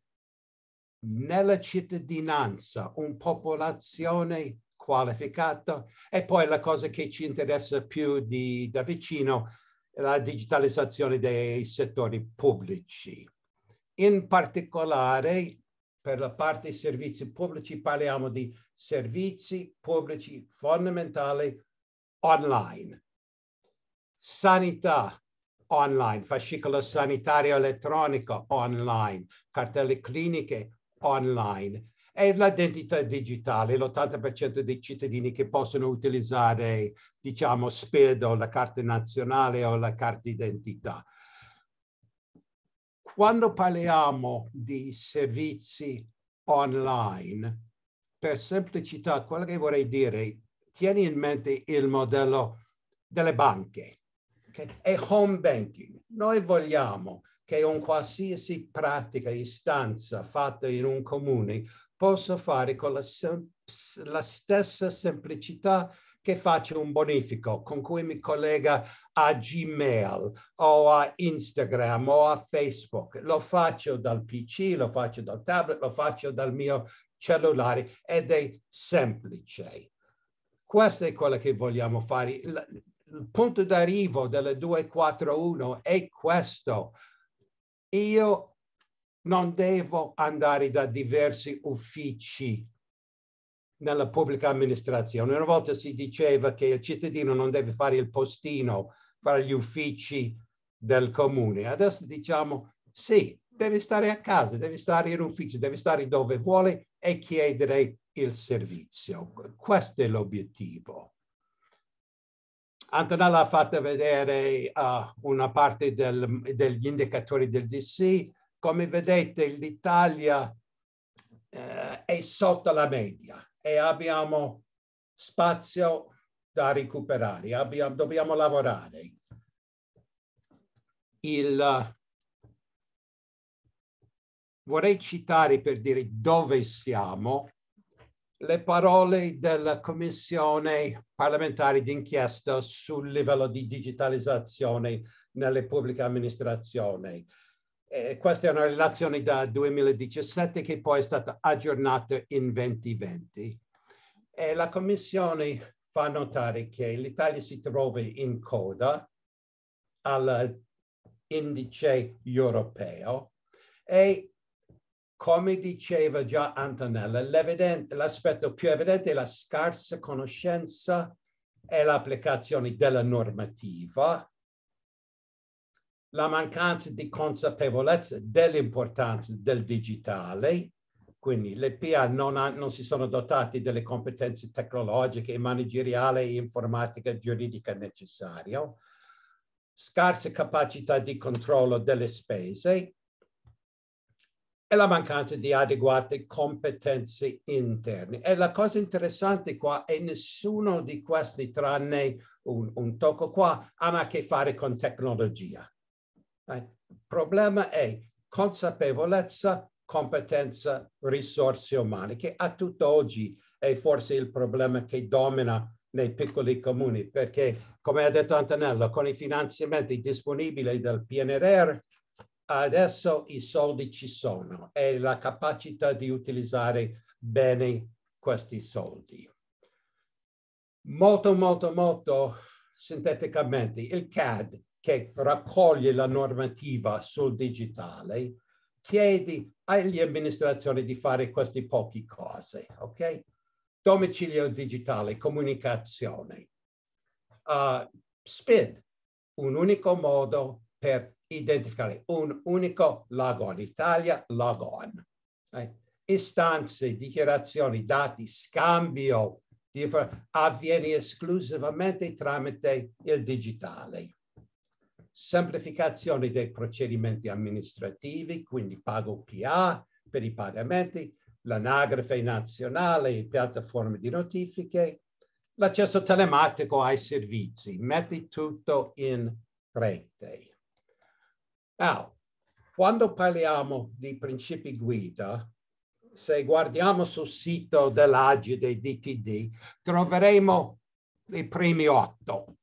nella cittadinanza, una popolazione qualificata e poi la cosa che ci interessa più di, da vicino, la digitalizzazione dei settori pubblici. In particolare per la parte servizi pubblici parliamo di servizi pubblici fondamentali online, sanità online, fascicolo sanitario elettronico online, cartelle cliniche online e l'identità digitale, l'80% dei cittadini che possono utilizzare, diciamo, SPID o la carta nazionale o la carta d'identità. Quando parliamo di servizi online, per semplicità, quello che vorrei dire, tieni in mente il modello delle banche okay? e home banking. Noi vogliamo che un qualsiasi pratica, istanza fatta in un comune possa fare con la, sem- la stessa semplicità che faccio un bonifico con cui mi collega a Gmail o a Instagram o a Facebook. Lo faccio dal PC, lo faccio dal tablet, lo faccio dal mio cellulare ed è semplice. Questo è quello che vogliamo fare. Il, il punto d'arrivo della 241 è questo. Io non devo andare da diversi uffici nella pubblica amministrazione. Una volta si diceva che il cittadino non deve fare il postino, fare gli uffici del comune. Adesso diciamo sì, deve stare a casa, deve stare in ufficio, deve stare dove vuole e chiedere il servizio. Questo è l'obiettivo. Antonella ha fatto vedere uh, una parte del, degli indicatori del DC. Come vedete l'Italia uh, è sotto la media e abbiamo spazio da recuperare, abbiamo, dobbiamo lavorare. Il, vorrei citare per dire dove siamo le parole della Commissione parlamentare d'inchiesta sul livello di digitalizzazione nelle pubbliche amministrazioni eh, questa è una relazione da 2017 che poi è stata aggiornata in 2020. E la Commissione fa notare che l'Italia si trova in coda all'indice europeo e come diceva già Antonella, l'aspetto più evidente è la scarsa conoscenza e l'applicazione della normativa la mancanza di consapevolezza dell'importanza del digitale, quindi le PA non, ha, non si sono dotati delle competenze tecnologiche, manageriali, informatica, giuridica necessarie, scarse capacità di controllo delle spese e la mancanza di adeguate competenze interne. E la cosa interessante qua è nessuno di questi, tranne un, un tocco qua, hanno a che fare con tecnologia. Il eh, problema è consapevolezza, competenza, risorse umane, che a tutt'oggi è forse il problema che domina nei piccoli comuni, perché come ha detto Antonella, con i finanziamenti disponibili dal PNRR, adesso i soldi ci sono e la capacità di utilizzare bene questi soldi. Molto, molto, molto sinteticamente, il CAD che raccoglie la normativa sul digitale, chiedi agli amministratori di fare queste poche cose, ok? Domicilio digitale, comunicazione. Uh, ah, SPID, un unico modo per identificare un unico logon, Italia logon. Eh? Istanze, dichiarazioni, dati, scambio avviene esclusivamente tramite il digitale semplificazione dei procedimenti amministrativi, quindi pago PA per i pagamenti, l'anagrafe nazionale e piattaforme di notifiche, l'accesso telematico ai servizi, metti tutto in rete. Now, quando parliamo di principi guida, se guardiamo sul sito dell'AGI dei DTD, troveremo i primi otto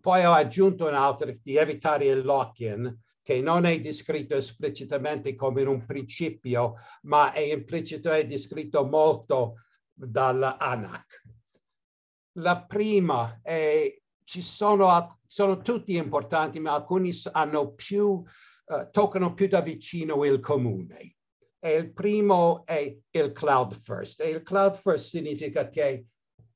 poi ho aggiunto un altro di evitare il lock-in, che non è descritto esplicitamente come un principio, ma è implicito e descritto molto dall'ANAC. La prima è, ci sono, sono tutti importanti, ma alcuni hanno più, uh, toccano più da vicino il comune. E il primo è il cloud first. E il cloud first significa che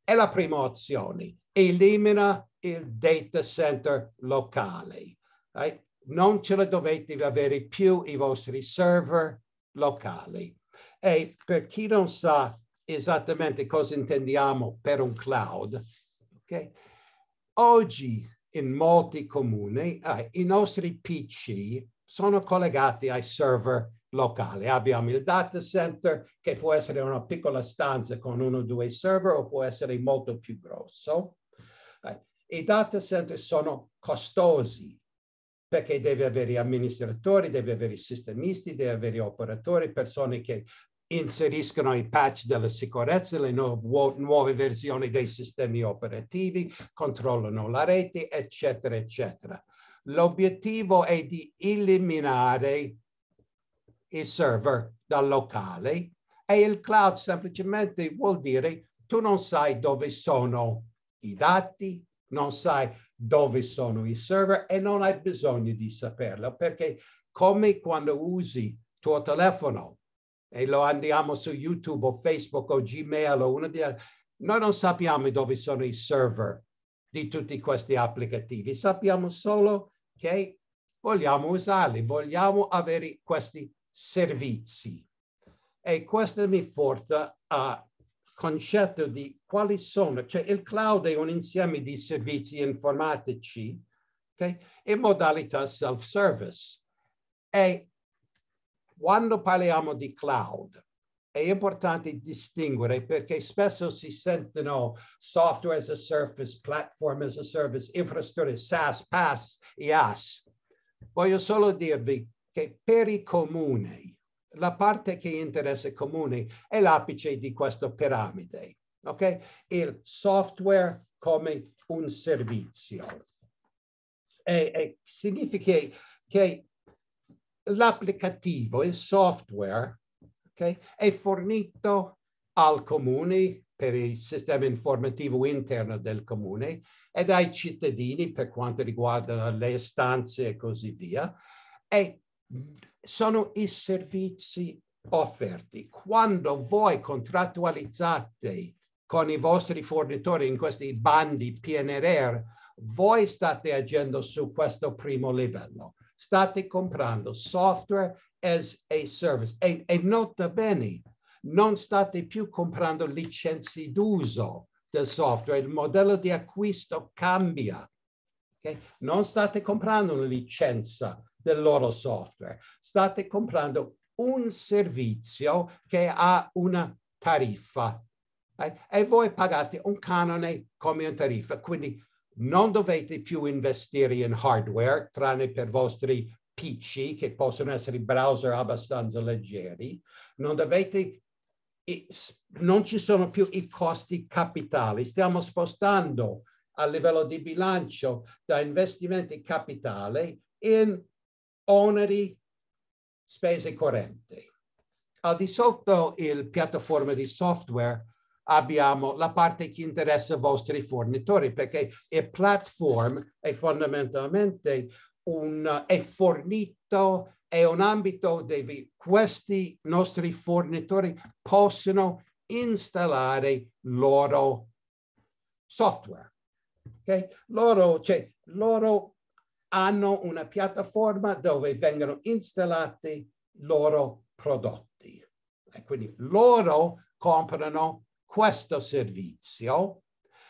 è la prima opzione, elimina il data center locale. Right? Non ce la dovete avere più i vostri server locali. E per chi non sa esattamente cosa intendiamo per un cloud, okay, oggi in molti comuni eh, i nostri PC sono collegati ai server locali. Abbiamo il data center che può essere una piccola stanza con uno o due server o può essere molto più grosso. I data center sono costosi perché deve avere amministratori, deve avere sistemisti, deve avere operatori, persone che inseriscono i patch della sicurezza, le nuove, nuove versioni dei sistemi operativi, controllano la rete, eccetera, eccetera. L'obiettivo è di eliminare i server dal locale e il cloud semplicemente vuol dire tu non sai dove sono i dati, non sai dove sono i server e non hai bisogno di saperlo perché come quando usi il tuo telefono e lo andiamo su YouTube o Facebook o Gmail o uno di noi non sappiamo dove sono i server di tutti questi applicativi, sappiamo solo che vogliamo usarli, vogliamo avere questi servizi. E questo mi porta a concetto di quali sono, cioè il cloud è un insieme di servizi informatici okay, e modalità self-service. E quando parliamo di cloud è importante distinguere perché spesso si sentono software as a service, platform as a service, infrastrutture, SaaS, PaaS, IaaS. Voglio solo dirvi che per i comuni la parte che interessa comune è l'apice di questa piramide, ok? Il software come un servizio. E, e significa che l'applicativo, il software, okay, è fornito al comune per il sistema informativo interno del comune ed ai cittadini per quanto riguarda le stanze e così via. E sono i servizi offerti. Quando voi contrattualizzate con i vostri fornitori in questi bandi PNRR, voi state agendo su questo primo livello. State comprando software as a service. E, e nota bene, non state più comprando licenze d'uso del software, il modello di acquisto cambia. Okay? Non state comprando una licenza del loro software. State comprando un servizio che ha una tariffa eh? e voi pagate un canone come una tariffa. Quindi non dovete più investire in hardware, tranne per i vostri PC che possono essere browser abbastanza leggeri. Non dovete non ci sono più i costi capitali. Stiamo spostando a livello di bilancio da investimenti capitali in oneri, spese correnti. Al di sotto il piattaforma di software abbiamo la parte che interessa i vostri fornitori perché il platform è fondamentalmente un, è fornito, è un ambito dove questi nostri fornitori possono installare loro software. Okay? Loro, cioè, loro hanno una piattaforma dove vengono installati i loro prodotti. E quindi loro comprano questo servizio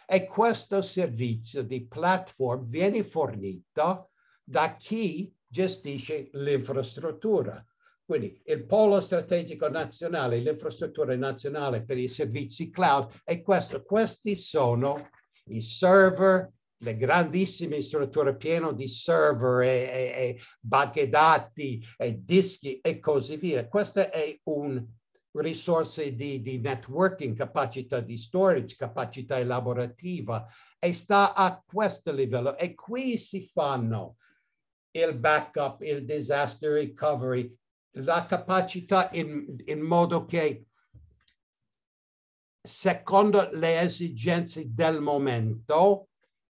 e questo servizio di platform viene fornito da chi gestisce l'infrastruttura. Quindi il polo strategico nazionale, l'infrastruttura nazionale per i servizi cloud e questo, questi sono i server, le grandissime strutture piene di server e, e, e banche dati e dischi e così via. Questa è un risorsa di, di networking, capacità di storage, capacità elaborativa e sta a questo livello. E qui si fanno il backup, il disaster recovery, la capacità in, in modo che secondo le esigenze del momento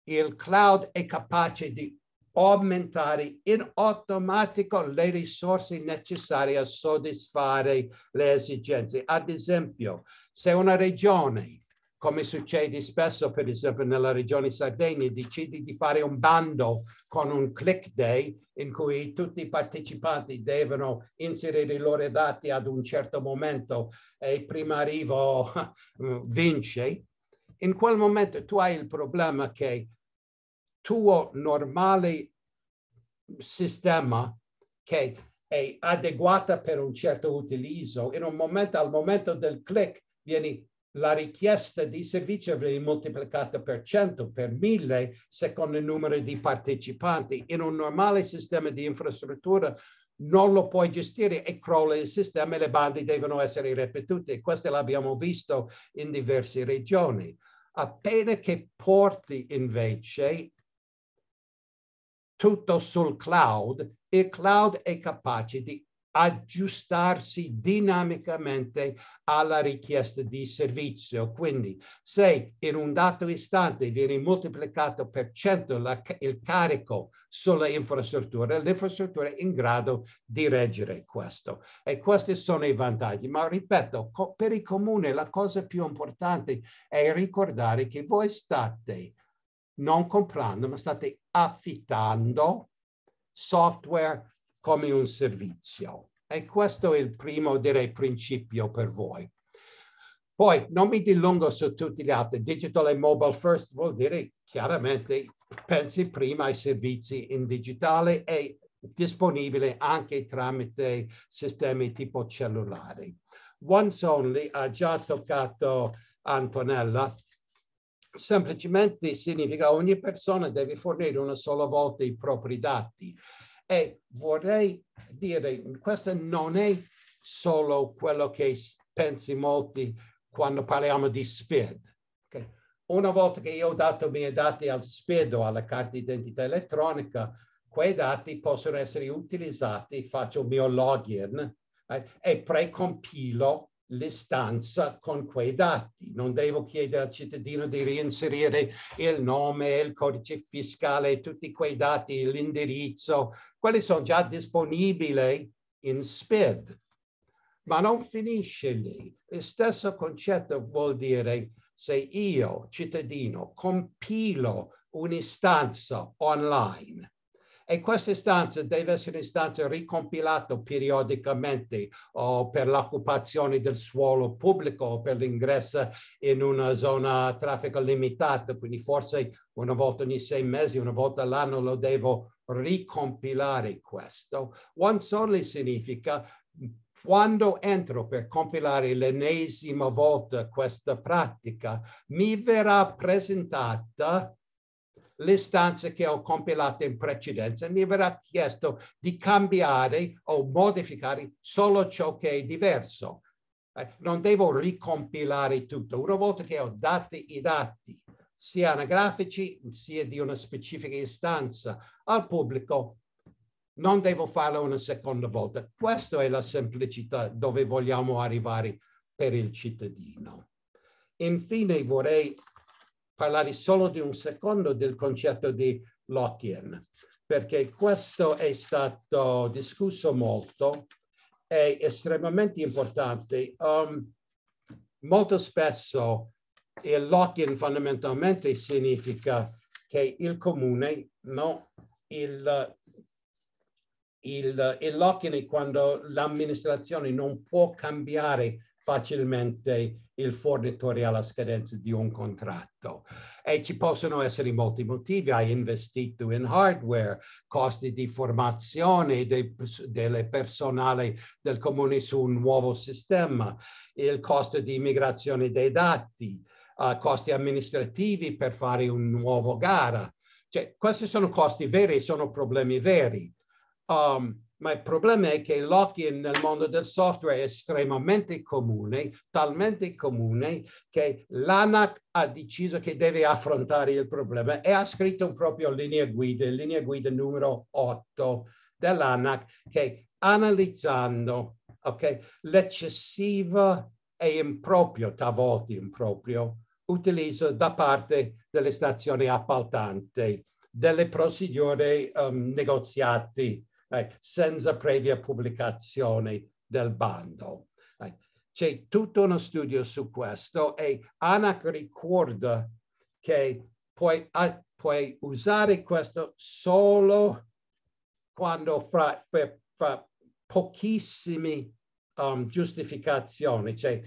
il cloud è capace di aumentare in automatico le risorse necessarie a soddisfare le esigenze. Ad esempio, se una regione, come succede spesso per esempio nella regione Sardegna, decide di fare un bando con un click day in cui tutti i partecipanti devono inserire i loro dati ad un certo momento e prima arrivo vince, in quel momento tu hai il problema che il tuo normale sistema che è adeguata per un certo utilizzo, in un momento, al momento del click, vieni la richiesta di servizio viene moltiplicata per 100, per 1000, secondo il numero di partecipanti. In un normale sistema di infrastruttura non lo puoi gestire e crolla il sistema e le bande devono essere ripetute. Questo l'abbiamo visto in diverse regioni appena che porti invece tutto sul cloud, il cloud è capace di aggiustarsi dinamicamente alla richiesta di servizio. Quindi se in un dato istante viene moltiplicato per 100 la, il carico sulla infrastruttura, l'infrastruttura è in grado di reggere questo. E questi sono i vantaggi. Ma ripeto, co- per il comune la cosa più importante è ricordare che voi state non comprando, ma state affittando software come un servizio. E questo è il primo, direi, principio per voi. Poi non mi dilungo su tutti gli altri. Digital e mobile first vuol dire chiaramente pensi prima ai servizi in digitale e disponibile anche tramite sistemi tipo cellulari. Once Only ha già toccato Antonella. Semplicemente significa ogni persona deve fornire una sola volta i propri dati. E vorrei dire, questo non è solo quello che pensi molti quando parliamo di SPID. Okay? Una volta che io ho dato i miei dati al SPID o alla carta d'identità elettronica, quei dati possono essere utilizzati, faccio il mio login eh, e precompilo l'istanza con quei dati. Non devo chiedere al cittadino di reinserire il nome, il codice fiscale, tutti quei dati, l'indirizzo. Quelli sono già disponibili in SPED. Ma non finisce lì. Lo stesso concetto vuol dire se io, cittadino, compilo un'istanza online e queste stanze devono essere stanze ricompilate periodicamente o per l'occupazione del suolo pubblico o per l'ingresso in una zona a traffico limitato, quindi forse una volta ogni sei mesi, una volta all'anno lo devo ricompilare questo. One only significa quando entro per compilare l'ennesima volta questa pratica, mi verrà presentata le stanze che ho compilato in precedenza, mi verrà chiesto di cambiare o modificare solo ciò che è diverso. Eh, non devo ricompilare tutto. Una volta che ho dati i dati, sia anagrafici, sia di una specifica istanza, al pubblico, non devo farlo una seconda volta. Questa è la semplicità dove vogliamo arrivare per il cittadino. Infine vorrei parlare solo di un secondo del concetto di Lockean, perché questo è stato discusso molto, è estremamente importante. Um, molto spesso il Lockean fondamentalmente significa che il comune, no? il, il, il Lockean è quando l'amministrazione non può cambiare facilmente il fornitore alla scadenza di un contratto. E ci possono essere molti motivi, hai investito in hardware, costi di formazione del personale del comune su un nuovo sistema, il costo di migrazione dei dati, uh, costi amministrativi per fare un nuovo gara. Cioè, questi sono costi veri, sono problemi veri. Um, ma il problema è che l'ottien nel mondo del software è estremamente comune, talmente comune che l'ANAC ha deciso che deve affrontare il problema e ha scritto proprio linea guida, linea guida numero 8 dell'ANAC che analizzando okay, l'eccessivo e improprio, talvolta improprio, utilizzo da parte delle stazioni appaltanti delle procedure um, ehm, negoziate eh, senza previa pubblicazione del bando. Eh, c'è tutto uno studio su questo e ANAC ricorda che puoi, a, puoi usare questo solo quando fra, fra, fra pochissime um, giustificazioni, cioè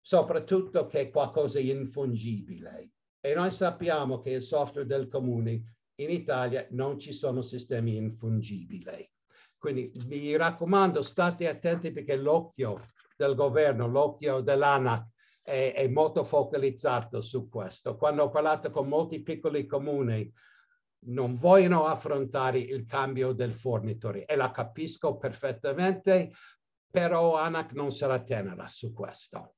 soprattutto che è qualcosa di infungibile. E noi sappiamo che il software del comune in Italia non ci sono sistemi infungibili. Quindi mi raccomando, state attenti perché l'occhio del governo, l'occhio dell'ANAC è, è, molto focalizzato su questo. Quando ho parlato con molti piccoli comuni, non vogliono affrontare il cambio del fornitore e la capisco perfettamente, però ANAC non sarà tenera su questo.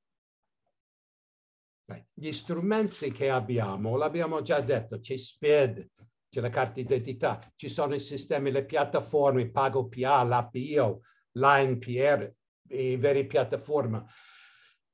Gli strumenti che abbiamo, l'abbiamo già detto, c'è SPED, c'è la carta d'identità, ci sono i sistemi, le piattaforme, PagoPA, l'APIO, l'ANPR, e varie piattaforme.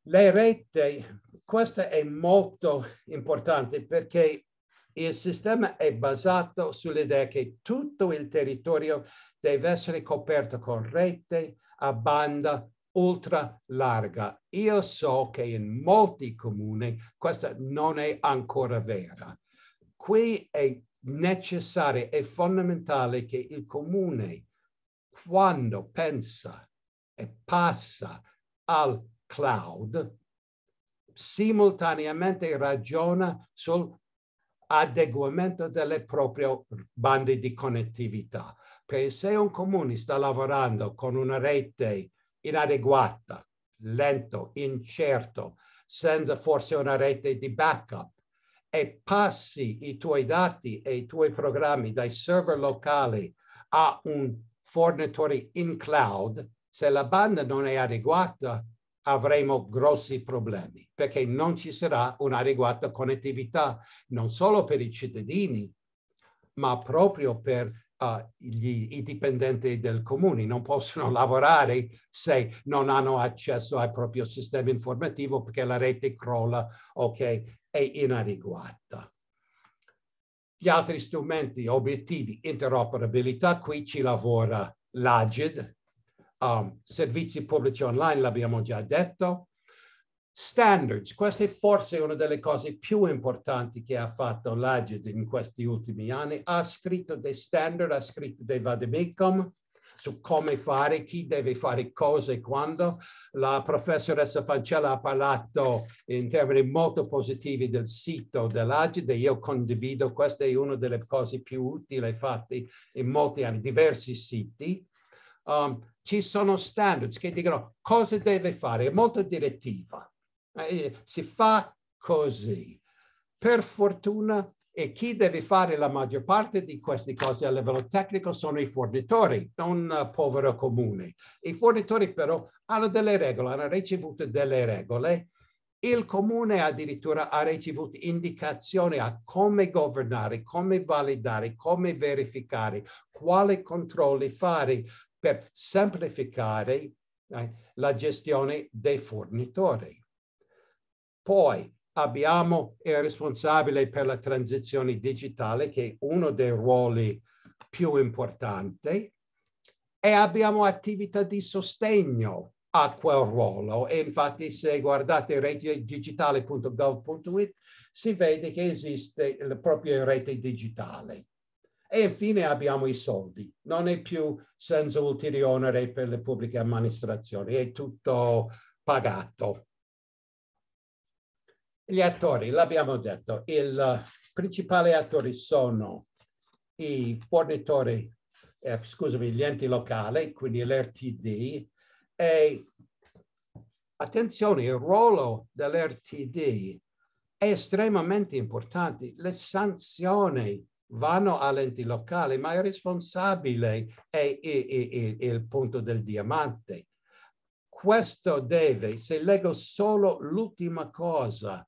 Le reti, questo è molto importante perché il sistema è basato sull'idea che tutto il territorio deve essere coperto con rete a banda ultra larga. Io so che in molti comuni questa non è ancora vera. Qui è necessario e fondamentale che il comune, quando pensa e passa al cloud, simultaneamente ragiona sull'adeguamento delle proprie bande di connettività. Perché se un comune sta lavorando con una rete inadeguata, lento, incerto, senza forse una rete di backup, e passi i tuoi dati e i tuoi programmi dai server locali a un fornitore in cloud, se la banda non è adeguata avremo grossi problemi perché non ci sarà un'adeguata connettività non solo per i cittadini, ma proprio per uh, gli, i dipendenti del comune. Non possono lavorare se non hanno accesso al proprio sistema informativo perché la rete crolla, ok, è inadeguata. Gli altri strumenti obiettivi, interoperabilità, qui ci lavora l'AGID, um, servizi pubblici online, l'abbiamo già detto, standards, questa è forse una delle cose più importanti che ha fatto l'AGID in questi ultimi anni, ha scritto dei standard, ha scritto dei vademecum, su come fare, chi deve fare cosa e quando. La professoressa Fancella ha parlato in termini molto positivi del sito dell'Agide, io condivido, questa è una delle cose più utili fatte in molti anni, diversi siti. Um, ci sono standard che dicono cosa deve fare, è molto direttiva. Eh, si fa così. Per fortuna e chi deve fare la maggior parte di queste cose a livello tecnico sono i fornitori, non uh, povero comune. I fornitori però hanno delle regole, hanno ricevuto delle regole. Il comune addirittura ha ricevuto indicazioni a come governare, come validare, come verificare, quali controlli fare per semplificare eh, la gestione dei fornitori. Poi abbiamo il responsabile per la transizione digitale, che è uno dei ruoli più importanti, e abbiamo attività di sostegno a quel ruolo. E infatti se guardate rete-digitale.gov.it, si vede che esiste la propria rete digitale. E infine abbiamo i soldi. Non è più senza ulteriore onere per le pubbliche amministrazioni, è tutto pagato. Gli attori, l'abbiamo detto, il principale attori sono i fornitori, eh, scusami, gli enti locali, quindi l'RTD, e attenzione, il ruolo dell'RTD è estremamente importante. Le sanzioni vanno all'ente locale, ma il responsabile è, è, è, è il punto del diamante. Questo deve, se leggo solo l'ultima cosa,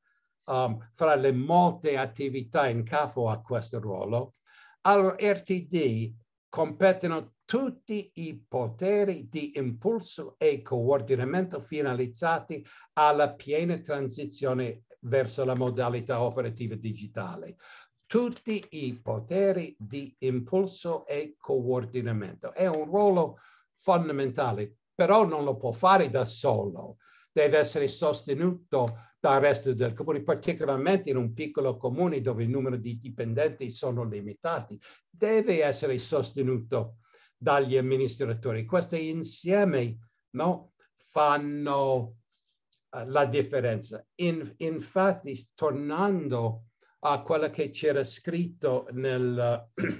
um, fra le molte attività in capo a questo ruolo, all'RTD competono tutti i poteri di impulso e coordinamento finalizzati alla piena transizione verso la modalità operativa digitale. Tutti i poteri di impulso e coordinamento. È un ruolo fondamentale, però non lo può fare da solo deve essere sostenuto dal resto del comune, particolarmente in un piccolo comune dove il numero di dipendenti sono limitati, deve essere sostenuto dagli amministratori. Questi insieme no, fanno eh, la differenza. In, infatti, tornando a quello che c'era scritto nella uh,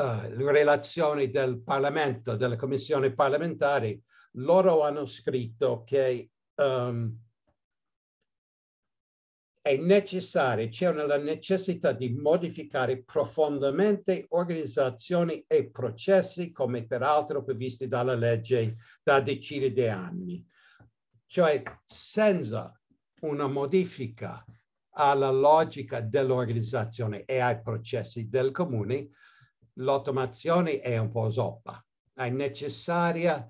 eh, relazione del Parlamento, della Commissione parlamentare, loro hanno scritto che um, è necessario, c'è la necessità di modificare profondamente organizzazioni e processi come peraltro previsti dalla legge da decine di anni. Cioè senza una modifica alla logica dell'organizzazione e ai processi del comune, l'automazione è un po' zoppa. È necessaria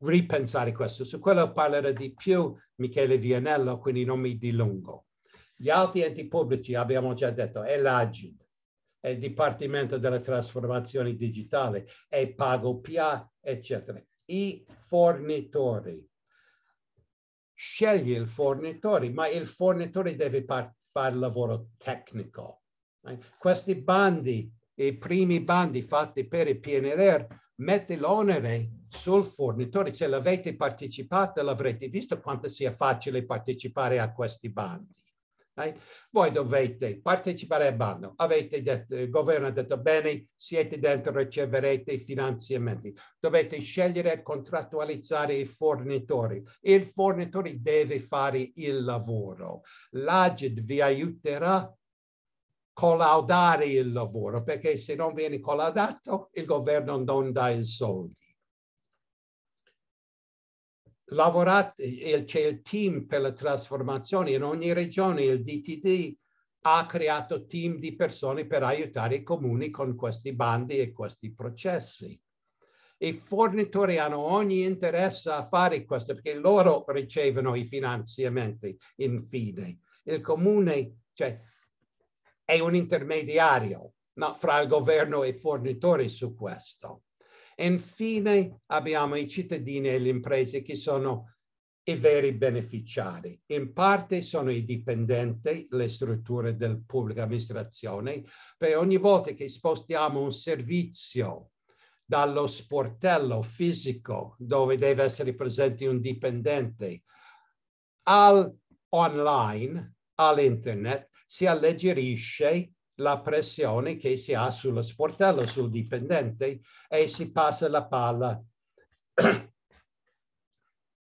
ripensare questo. Su quello parlerà di più Michele Vianello, quindi non mi dilungo. Gli altri enti pubblici, abbiamo già detto, è l'Agid, è il Dipartimento della Trasformazione Digitale, è Pago PA, eccetera. I fornitori. Scegli il fornitore, ma il fornitore deve fare il lavoro tecnico. Eh? Questi bandi, i primi bandi fatti per il PNR, mette l'onere sul fornitore. Se cioè l'avete partecipato, l'avrete visto quanto sia facile partecipare a questi bandi. Eh? Voi dovete partecipare al bando, avete detto, il governo ha detto bene, siete dentro, riceverete i finanziamenti, dovete scegliere e contrattualizzare i fornitori, il fornitore deve fare il lavoro, l'AGED vi aiuterà collaudare il lavoro, perché se non viene collaudato il governo non dà i soldi. Lavorate, c'è il team per la trasformazione, in ogni regione il DTD ha creato team di persone per aiutare i comuni con questi bandi e questi processi. I fornitori hanno ogni interesse a fare questo perché loro ricevono i finanziamenti infine. Il comune, cioè è un intermediario no, fra il governo e i fornitori su questo. Infine abbiamo i cittadini e le imprese che sono i veri beneficiari. In parte sono i dipendenti, le strutture della pubblica amministrazione, per ogni volta che spostiamo un servizio dallo sportello fisico dove deve essere presente un dipendente al online, all'internet, si alleggerisce la pressione che si ha sullo sportello, sul dipendente e si passa la palla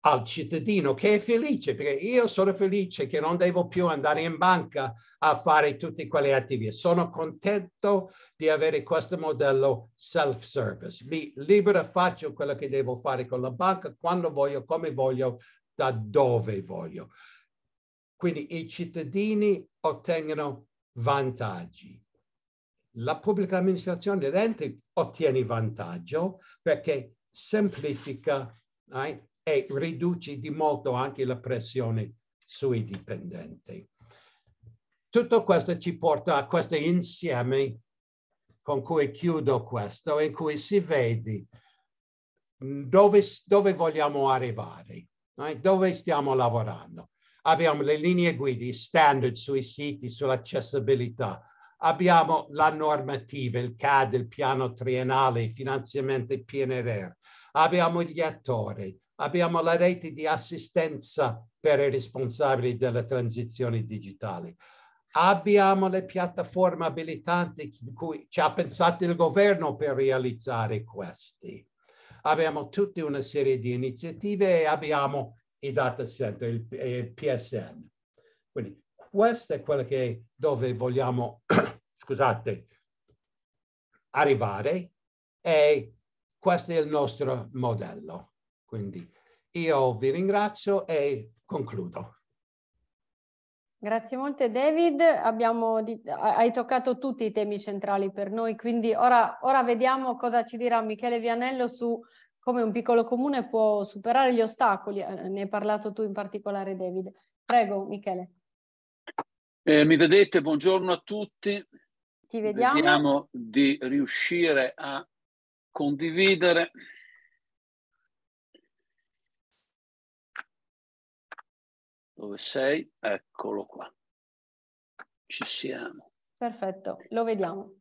al cittadino che è felice perché io sono felice che non devo più andare in banca a fare tutte quelle attività. Sono contento di avere questo modello self-service. Mi libero, faccio quello che devo fare con la banca, quando voglio, come voglio, da dove voglio. Quindi i cittadini ottengono vantaggi. La pubblica amministrazione dell'ente ottiene vantaggio perché semplifica eh, e riduce di molto anche la pressione sui dipendenti. Tutto questo ci porta a questo insieme con cui chiudo questo, in cui si vede mm, dove, dove vogliamo arrivare, eh, dove stiamo lavorando abbiamo le linee guida, standard sui siti, sull'accessibilità, abbiamo la normativa, il CAD, il piano triennale, i finanziamenti PNRR, abbiamo gli attori, abbiamo la rete di assistenza per i responsabili della transizione digitale. Abbiamo le piattaforme abilitanti in cui ci ha pensato il governo per realizzare questi. Abbiamo tutta una serie di iniziative e abbiamo i data center, il, il eh, PSN. Quindi questo è quello che, dove vogliamo, scusate, arrivare e questo è il nostro modello. Quindi io vi ringrazio e concludo. Grazie molte David, Abbiamo, hai toccato tutti i temi centrali per noi, quindi ora, ora vediamo cosa ci dirà Michele Vianello su come un piccolo comune può superare gli ostacoli? Eh, ne hai parlato tu in particolare, David. Prego, Michele. Eh, mi vedete, buongiorno a tutti. Ti vediamo. Vediamo di riuscire a condividere. Dove sei? Eccolo qua. Ci siamo. Perfetto, lo vediamo.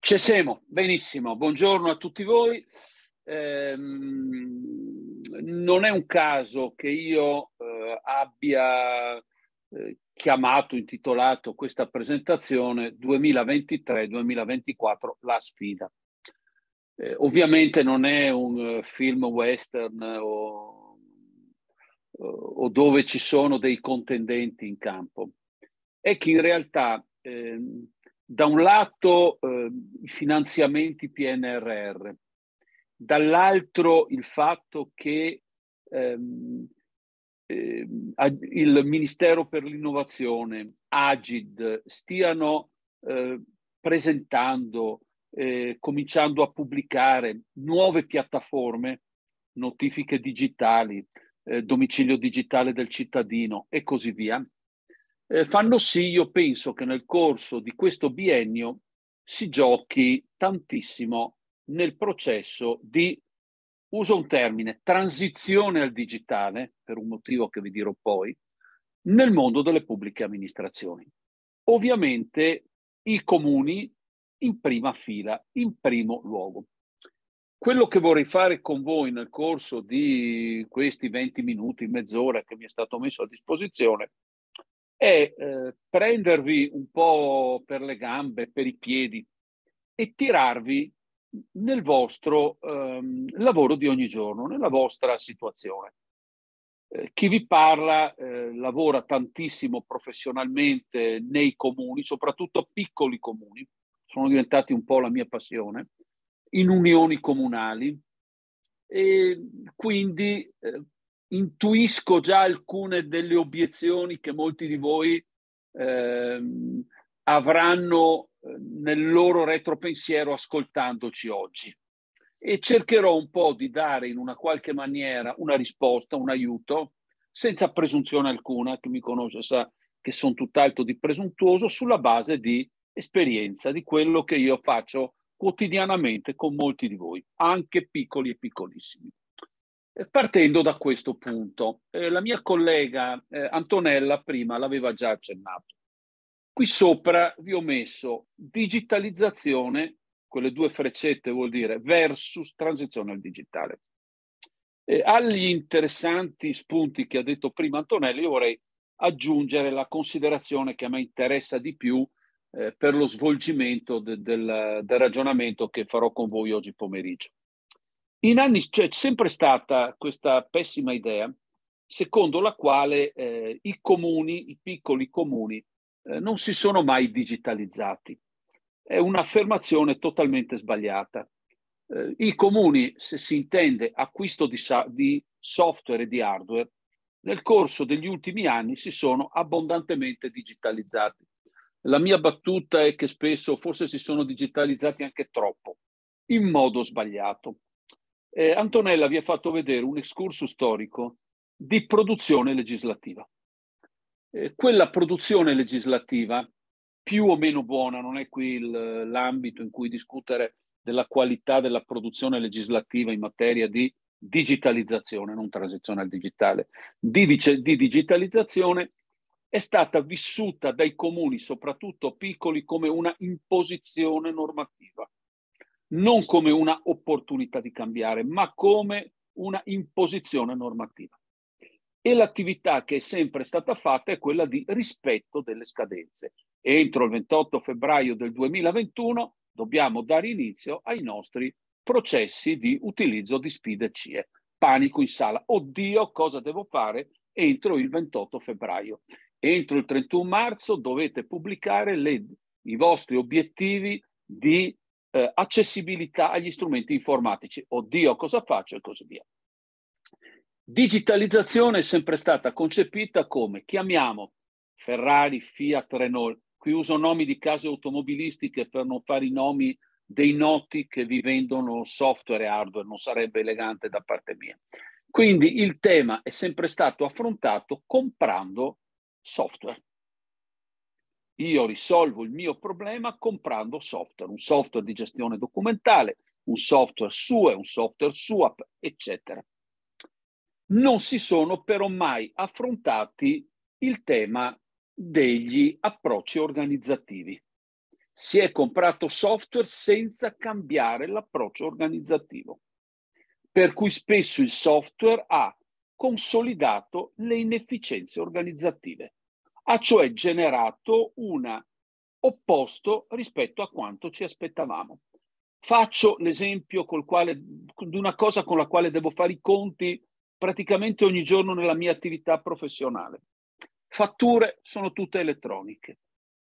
Ci siamo, benissimo. Buongiorno a tutti voi ehm, non è un caso che io eh, abbia eh, chiamato, intitolato questa presentazione 2023-2024 La sfida. Eh, ovviamente non è un eh, film western o, o, dove ci sono dei contendenti in campo. È che in realtà ehm, da un lato ehm, i finanziamenti PNRR, dall'altro il fatto che ehm, ehm, il Ministero per l'Innovazione, Agid, stiano eh, presentando, eh, cominciando a pubblicare nuove piattaforme, notifiche digitali, eh, domicilio digitale del cittadino e così via, eh, fanno sì, io penso, che nel corso di questo biennio si giochi tantissimo nel processo di, uso un termine, transizione al digitale, per un motivo che vi dirò poi, nel mondo delle pubbliche amministrazioni. Ovviamente i comuni in prima fila, in primo luogo. Quello che vorrei fare con voi nel corso di questi 20 minuti, mezz'ora che mi è stato messo a disposizione, è eh, prendervi un po' per le gambe, per i piedi e tirarvi nel vostro ehm, lavoro di ogni giorno, nella vostra situazione. Eh, chi vi parla eh, lavora tantissimo professionalmente nei comuni, soprattutto piccoli comuni, sono diventati un po' la mia passione, in unioni comunali e quindi eh, intuisco già alcune delle obiezioni che molti di voi ehm, avranno nel loro retropensiero ascoltandoci oggi. E cercherò un po' di dare in una qualche maniera una risposta, un aiuto, senza presunzione alcuna, chi mi conosce sa che sono tutt'altro di presuntuoso, sulla base di esperienza, di quello che io faccio quotidianamente con molti di voi, anche piccoli e piccolissimi. Eh, partendo da questo punto, eh, la mia collega eh, Antonella prima l'aveva già accennato. Qui sopra vi ho messo digitalizzazione, quelle due freccette vuol dire versus transizione al digitale. Eh, agli interessanti spunti che ha detto prima Antonello, io vorrei aggiungere la considerazione che a me interessa di più eh, per lo svolgimento de, del, del, ragionamento che farò con voi oggi pomeriggio. In anni c'è cioè, sempre stata questa pessima idea secondo la quale eh, i comuni, i piccoli comuni, eh, non si sono mai digitalizzati. È un'affermazione totalmente sbagliata. Eh, I comuni, se si intende acquisto di, di software e di hardware, nel corso degli ultimi anni si sono abbondantemente digitalizzati. La mia battuta è che spesso forse si sono digitalizzati anche troppo, in modo sbagliato. Eh, Antonella vi ha fatto vedere un excursus storico di produzione legislativa. Eh, quella produzione legislativa più o meno buona, non è qui il, l'ambito in cui discutere della qualità della produzione legislativa in materia di digitalizzazione, non transizione al digitale, di, di digitalizzazione, è stata vissuta dai comuni, soprattutto piccoli, come una imposizione normativa, non come una opportunità di cambiare, ma come una imposizione normativa e l'attività che è sempre stata fatta è quella di rispetto delle scadenze. Entro il 28 febbraio del 2021 dobbiamo dare inizio ai nostri processi di utilizzo di SPID e CIE. Panico in sala. Oddio, cosa devo fare entro il 28 febbraio? Entro il 31 marzo dovete pubblicare le, i vostri obiettivi di eh, accessibilità agli strumenti informatici. Oddio, cosa faccio e così via. Digitalizzazione è sempre stata concepita come chiamiamo Ferrari, Fiat, Renault. Qui uso nomi di case automobilistiche per non fare i nomi dei noti che vi vendono software e hardware, non sarebbe elegante da parte mia. Quindi il tema è sempre stato affrontato comprando software. Io risolvo il mio problema comprando software, un software di gestione documentale, un software SUE, un software SUAP, eccetera non si sono però mai affrontati il tema degli approcci organizzativi. Si è comprato software senza cambiare l'approccio organizzativo, per cui spesso il software ha consolidato le inefficienze organizzative, ha cioè generato un opposto rispetto a quanto ci aspettavamo. Faccio l'esempio col quale, di una cosa con la quale devo fare i conti praticamente ogni giorno nella mia attività professionale. Fatture sono tutte elettroniche.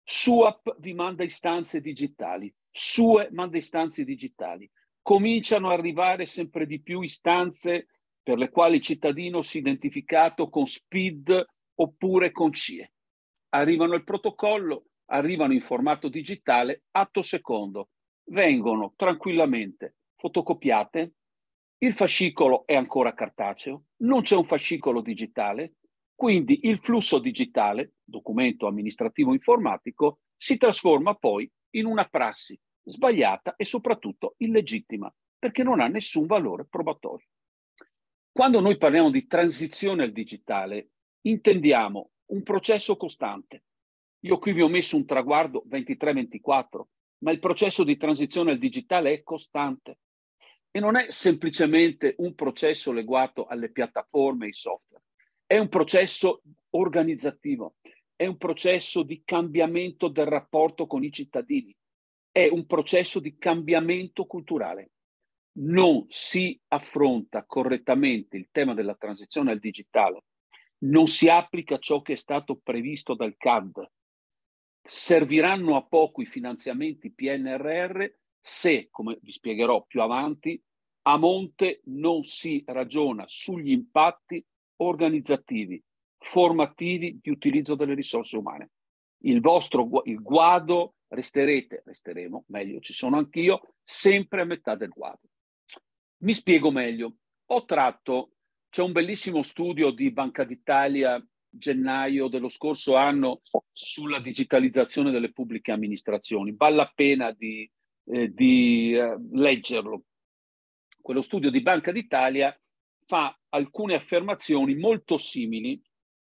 SUAP vi manda istanze digitali, SUE manda istanze digitali. Cominciano ad arrivare sempre di più istanze per le quali il cittadino si è identificato con SPID oppure con CIE. Arrivano il protocollo, arrivano in formato digitale, atto secondo, vengono tranquillamente fotocopiate, il fascicolo è ancora cartaceo, non c'è un fascicolo digitale, quindi il flusso digitale, documento amministrativo informatico, si trasforma poi in una prassi sbagliata e soprattutto illegittima, perché non ha nessun valore probatorio. Quando noi parliamo di transizione al digitale, intendiamo un processo costante. Io qui vi ho messo un traguardo 23-24, ma il processo di transizione al digitale è costante. E non è semplicemente un processo legato alle piattaforme e ai software, è un processo organizzativo, è un processo di cambiamento del rapporto con i cittadini, è un processo di cambiamento culturale. Non si affronta correttamente il tema della transizione al digitale, non si applica ciò che è stato previsto dal CAD, serviranno a poco i finanziamenti PNRR se, come vi spiegherò più avanti, a monte non si ragiona sugli impatti organizzativi, formativi di utilizzo delle risorse umane. Il vostro il guado resterete, resteremo, meglio ci sono anch'io, sempre a metà del guado. Mi spiego meglio. Ho tratto, c'è un bellissimo studio di Banca d'Italia gennaio dello scorso anno sulla digitalizzazione delle pubbliche amministrazioni. Vale la pena di eh, di eh, leggerlo. Quello studio di Banca d'Italia fa alcune affermazioni molto simili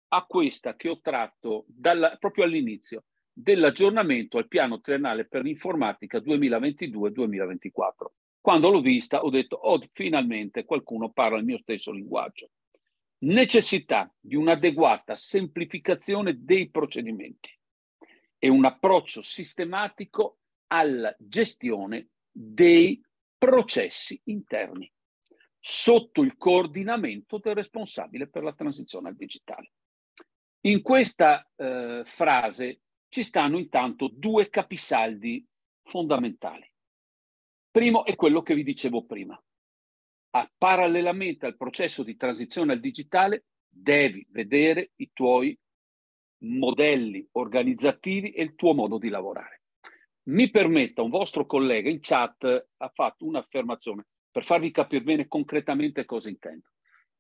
a questa che ho tratto dalla, proprio all'inizio dell'aggiornamento al piano triennale per l'informatica 2022-2024. Quando l'ho vista ho detto, oh, finalmente qualcuno parla il mio stesso linguaggio. Necessità di un'adeguata semplificazione dei procedimenti e un approccio sistematico alla gestione dei processi interni sotto il coordinamento del responsabile per la transizione al digitale. In questa eh, frase ci stanno intanto due capisaldi fondamentali. Primo è quello che vi dicevo prima. A, parallelamente al processo di transizione al digitale devi vedere i tuoi modelli organizzativi e il tuo modo di lavorare mi permetta, un vostro collega in chat ha fatto un'affermazione per farvi capire bene concretamente cosa intendo.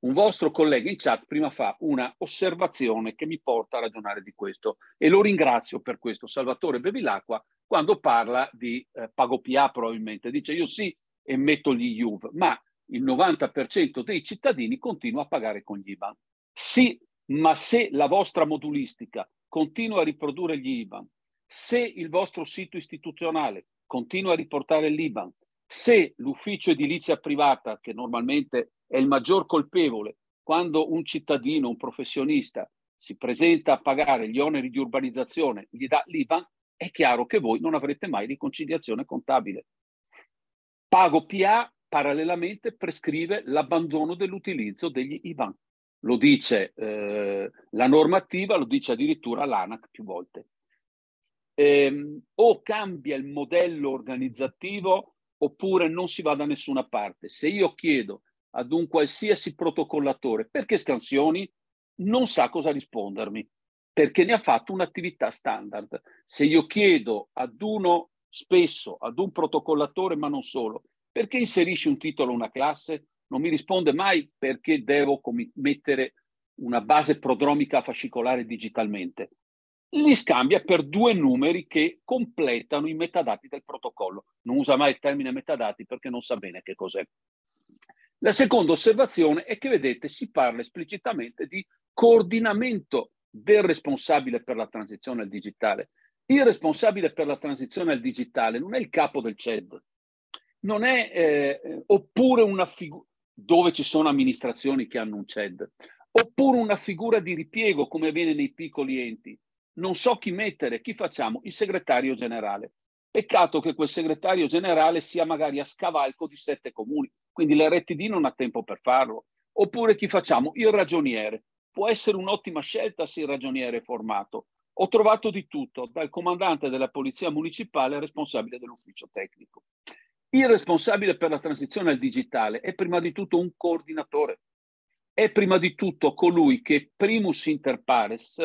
Un vostro collega in chat prima fa una osservazione che mi porta a ragionare di questo e lo ringrazio per questo, Salvatore Bevilacqua, quando parla di eh, PagoPA probabilmente. Dice io sì e metto gli IUV, ma il 90% dei cittadini continua a pagare con gli IBAN. Sì, ma se la vostra modulistica continua a riprodurre gli IBAN, se il vostro sito istituzionale continua a riportare l'Iban, se l'ufficio edilizia privata, che normalmente è il maggior colpevole, quando un cittadino, un professionista si presenta a pagare gli oneri di urbanizzazione, gli dà l'Iban, è chiaro che voi non avrete mai riconciliazione contabile. Pago PA parallelamente prescrive l'abbandono dell'utilizzo degli IBAN. Lo dice eh, la normativa, lo dice addirittura l'ANAC più volte ehm, o cambia il modello organizzativo oppure non si va da nessuna parte. Se io chiedo ad un qualsiasi protocollatore perché scansioni, non sa cosa rispondermi, perché ne ha fatto un'attività standard. Se io chiedo ad uno spesso, ad un protocollatore, ma non solo, perché inserisci un titolo una classe, non mi risponde mai perché devo com- mettere una base prodromica fascicolare digitalmente li scambia per due numeri che completano i metadati del protocollo. Non usa mai il termine metadati perché non sa bene che cos'è. La seconda osservazione è che, vedete, si parla esplicitamente di coordinamento del responsabile per la transizione al digitale. Il responsabile per la transizione al digitale non è il capo del CED, non è eh, oppure una figura dove ci sono amministrazioni che hanno un CED, oppure una figura di ripiego come avviene nei piccoli enti non so chi mettere, chi facciamo? Il segretario generale. Peccato che quel segretario generale sia magari a scavalco di sette comuni, quindi l'RTD non ha tempo per farlo. Oppure chi facciamo? Il ragioniere. Può essere un'ottima scelta se il ragioniere è formato. Ho trovato di tutto, dal comandante della Polizia Municipale al responsabile dell'ufficio tecnico. Il responsabile per la transizione al digitale è prima di tutto un coordinatore, è prima di tutto colui che primus inter pares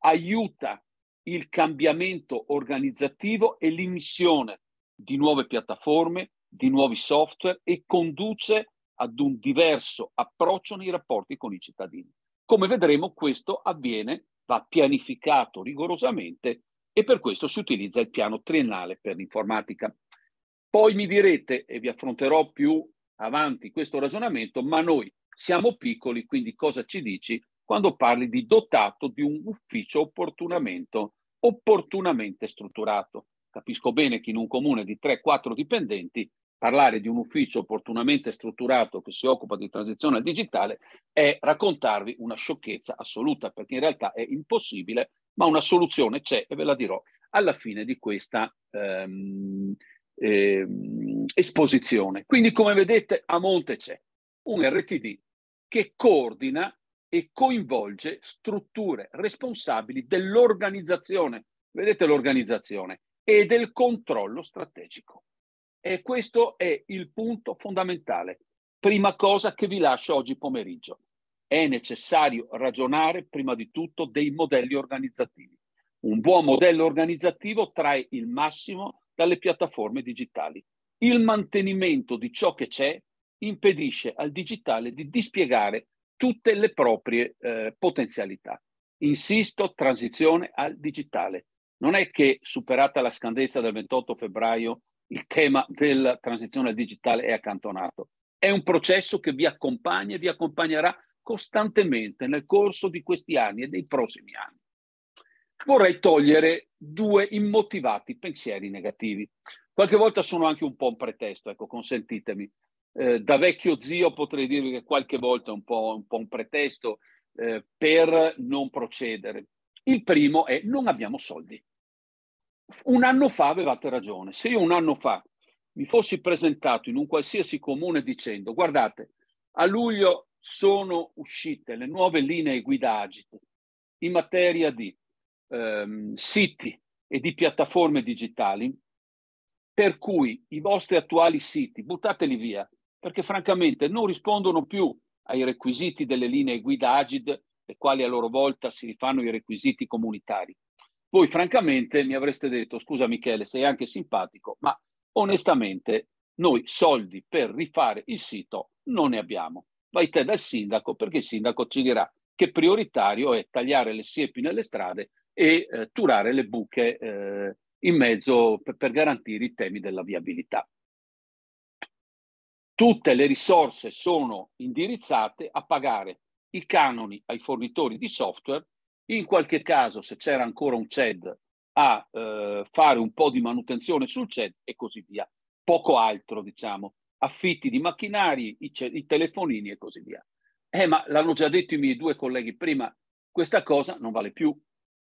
aiuta il cambiamento organizzativo e l'immissione di nuove piattaforme, di nuovi software e conduce ad un diverso approccio nei rapporti con i cittadini. Come vedremo questo avviene, va pianificato rigorosamente e per questo si utilizza il piano triennale per l'informatica. Poi mi direte, e vi affronterò più avanti questo ragionamento, ma noi siamo piccoli, quindi cosa ci dici quando parli di dotato di un ufficio opportunamente strutturato. Capisco bene che in un comune di 3-4 dipendenti parlare di un ufficio opportunamente strutturato che si occupa di transizione digitale è raccontarvi una sciocchezza assoluta, perché in realtà è impossibile, ma una soluzione c'è e ve la dirò alla fine di questa ehm, ehm, esposizione. Quindi, come vedete, a monte c'è un RTD che coordina e coinvolge strutture responsabili dell'organizzazione, vedete l'organizzazione, e del controllo strategico. E questo è il punto fondamentale, prima cosa che vi lascio oggi pomeriggio. È necessario ragionare prima di tutto dei modelli organizzativi. Un buon modello organizzativo trae il massimo dalle piattaforme digitali. Il mantenimento di ciò che c'è impedisce al digitale di dispiegare tutte le proprie eh, potenzialità. Insisto, transizione al digitale. Non è che superata la scadenza del 28 febbraio il tema della transizione al digitale è accantonato. È un processo che vi accompagna e vi accompagnerà costantemente nel corso di questi anni e dei prossimi anni. Vorrei togliere due immotivati pensieri negativi. Qualche volta sono anche un po' un pretesto, ecco, consentitemi eh, da vecchio zio potrei dirvi che qualche volta è un po', un, po un pretesto eh, per non procedere. Il primo è non abbiamo soldi. Un anno fa avevate ragione. Se io un anno fa mi fossi presentato in un qualsiasi comune dicendo guardate, a luglio sono uscite le nuove linee guida agito in materia di ehm, siti e di piattaforme digitali, per cui i vostri attuali siti buttateli via perché francamente non rispondono più ai requisiti delle linee guida AGID, le quali a loro volta si rifanno i requisiti comunitari. Voi francamente mi avreste detto, scusa Michele, sei anche simpatico, ma onestamente noi soldi per rifare il sito non ne abbiamo. Vai te dal sindaco perché il sindaco ci dirà che prioritario è tagliare le siepi nelle strade e eh, turare le buche eh, in mezzo per, per garantire i temi della viabilità tutte le risorse sono indirizzate a pagare i canoni ai fornitori di software, in qualche caso se c'era ancora un CED a eh, fare un po' di manutenzione sul CED e così via. Poco altro, diciamo, affitti di macchinari, i, c- i telefonini e così via. Eh, ma l'hanno già detto i miei due colleghi prima, questa cosa non vale più.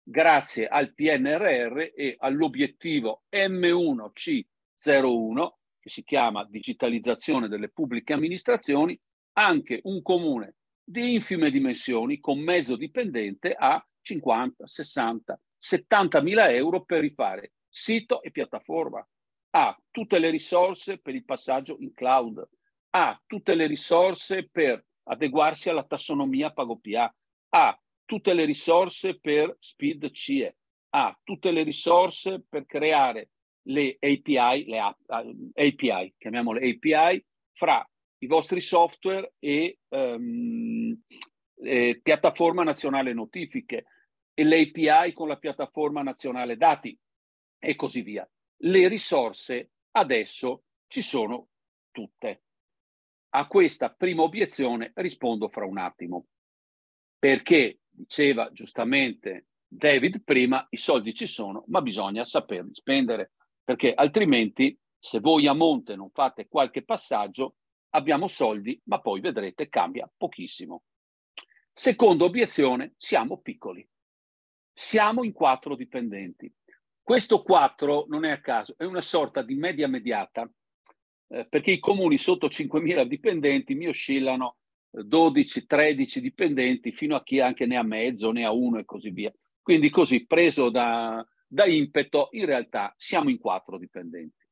Grazie al PNRR e all'obiettivo M1C01 che si chiama digitalizzazione delle pubbliche amministrazioni, anche un comune di infime dimensioni con mezzo dipendente ha 50, 60, 70 mila euro per rifare sito e piattaforma. Ha tutte le risorse per il passaggio in cloud, ha tutte le risorse per adeguarsi alla tassonomia PagoPA, ha tutte le risorse per Speed CE, ha tutte le risorse per creare le API, le API, eh, chiamiamole API, fra i vostri software e, um, e piattaforma nazionale notifiche e le API con la piattaforma nazionale dati e così via. Le risorse adesso ci sono tutte. A questa prima obiezione rispondo fra un attimo, perché diceva giustamente David prima, i soldi ci sono, ma bisogna saperli spendere perché altrimenti se voi a monte non fate qualche passaggio, abbiamo soldi, ma poi vedrete cambia pochissimo. Seconda obiezione, siamo piccoli. Siamo in quattro dipendenti. Questo 4 non è a caso, è una sorta di media mediata, eh, perché i comuni sotto 5.000 dipendenti mi oscillano 12-13 eh, dipendenti fino a chi anche ne ha mezzo, ne ha uno e così via. Quindi così, preso da, da impeto in realtà siamo in quattro dipendenti.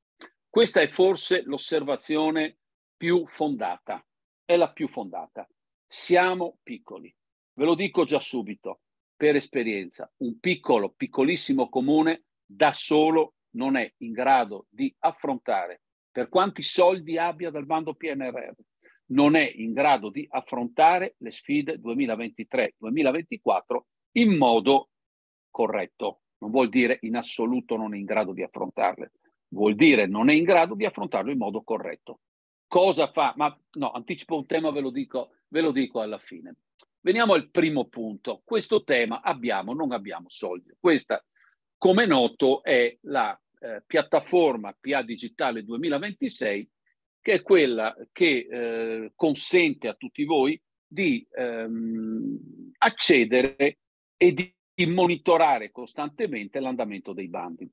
Questa è forse l'osservazione più fondata, è la più fondata. Siamo piccoli. Ve lo dico già subito, per esperienza, un piccolo, piccolissimo comune da solo non è in grado di affrontare, per quanti soldi abbia dal bando PNRR, non è in grado di affrontare le sfide 2023-2024 in modo corretto non vuol dire in assoluto non è in grado di affrontarle, vuol dire non è in grado di affrontarlo in modo corretto. Cosa fa? Ma no, anticipo un tema, ve lo dico, ve lo dico alla fine. Veniamo al primo punto. Questo tema abbiamo, non abbiamo soldi. Questa, come noto, è la eh, piattaforma PA Digitale 2026, che è quella che eh, consente a tutti voi di ehm, accedere e di di monitorare costantemente l'andamento dei bandi.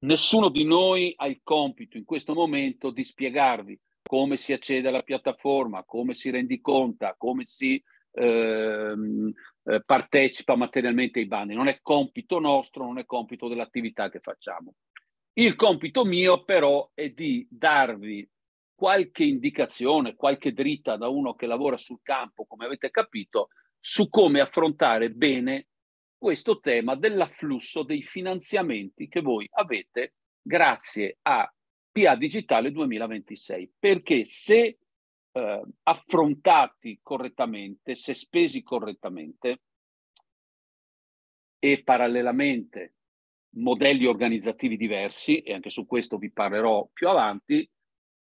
Nessuno di noi ha il compito in questo momento di spiegarvi come si accede alla piattaforma, come si rendi conta, come si ehm, eh, partecipa materialmente ai bandi. Non è compito nostro, non è compito dell'attività che facciamo. Il compito mio però è di darvi qualche indicazione, qualche dritta da uno che lavora sul campo, come avete capito, su come affrontare bene questo tema dell'afflusso dei finanziamenti che voi avete grazie a PA Digitale 2026, perché se eh, affrontati correttamente, se spesi correttamente e parallelamente modelli organizzativi diversi, e anche su questo vi parlerò più avanti,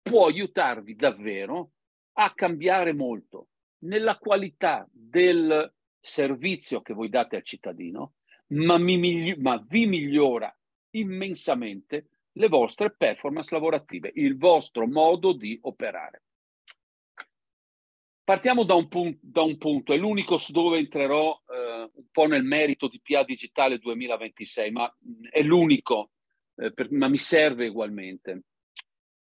può aiutarvi davvero a cambiare molto nella qualità del servizio che voi date al cittadino, ma, migli- ma vi migliora immensamente le vostre performance lavorative, il vostro modo di operare. Partiamo da un, punto, da un punto, è l'unico su dove entrerò eh, un po' nel merito di PA Digitale 2026, ma mm, è l'unico, eh, per, ma mi serve ugualmente.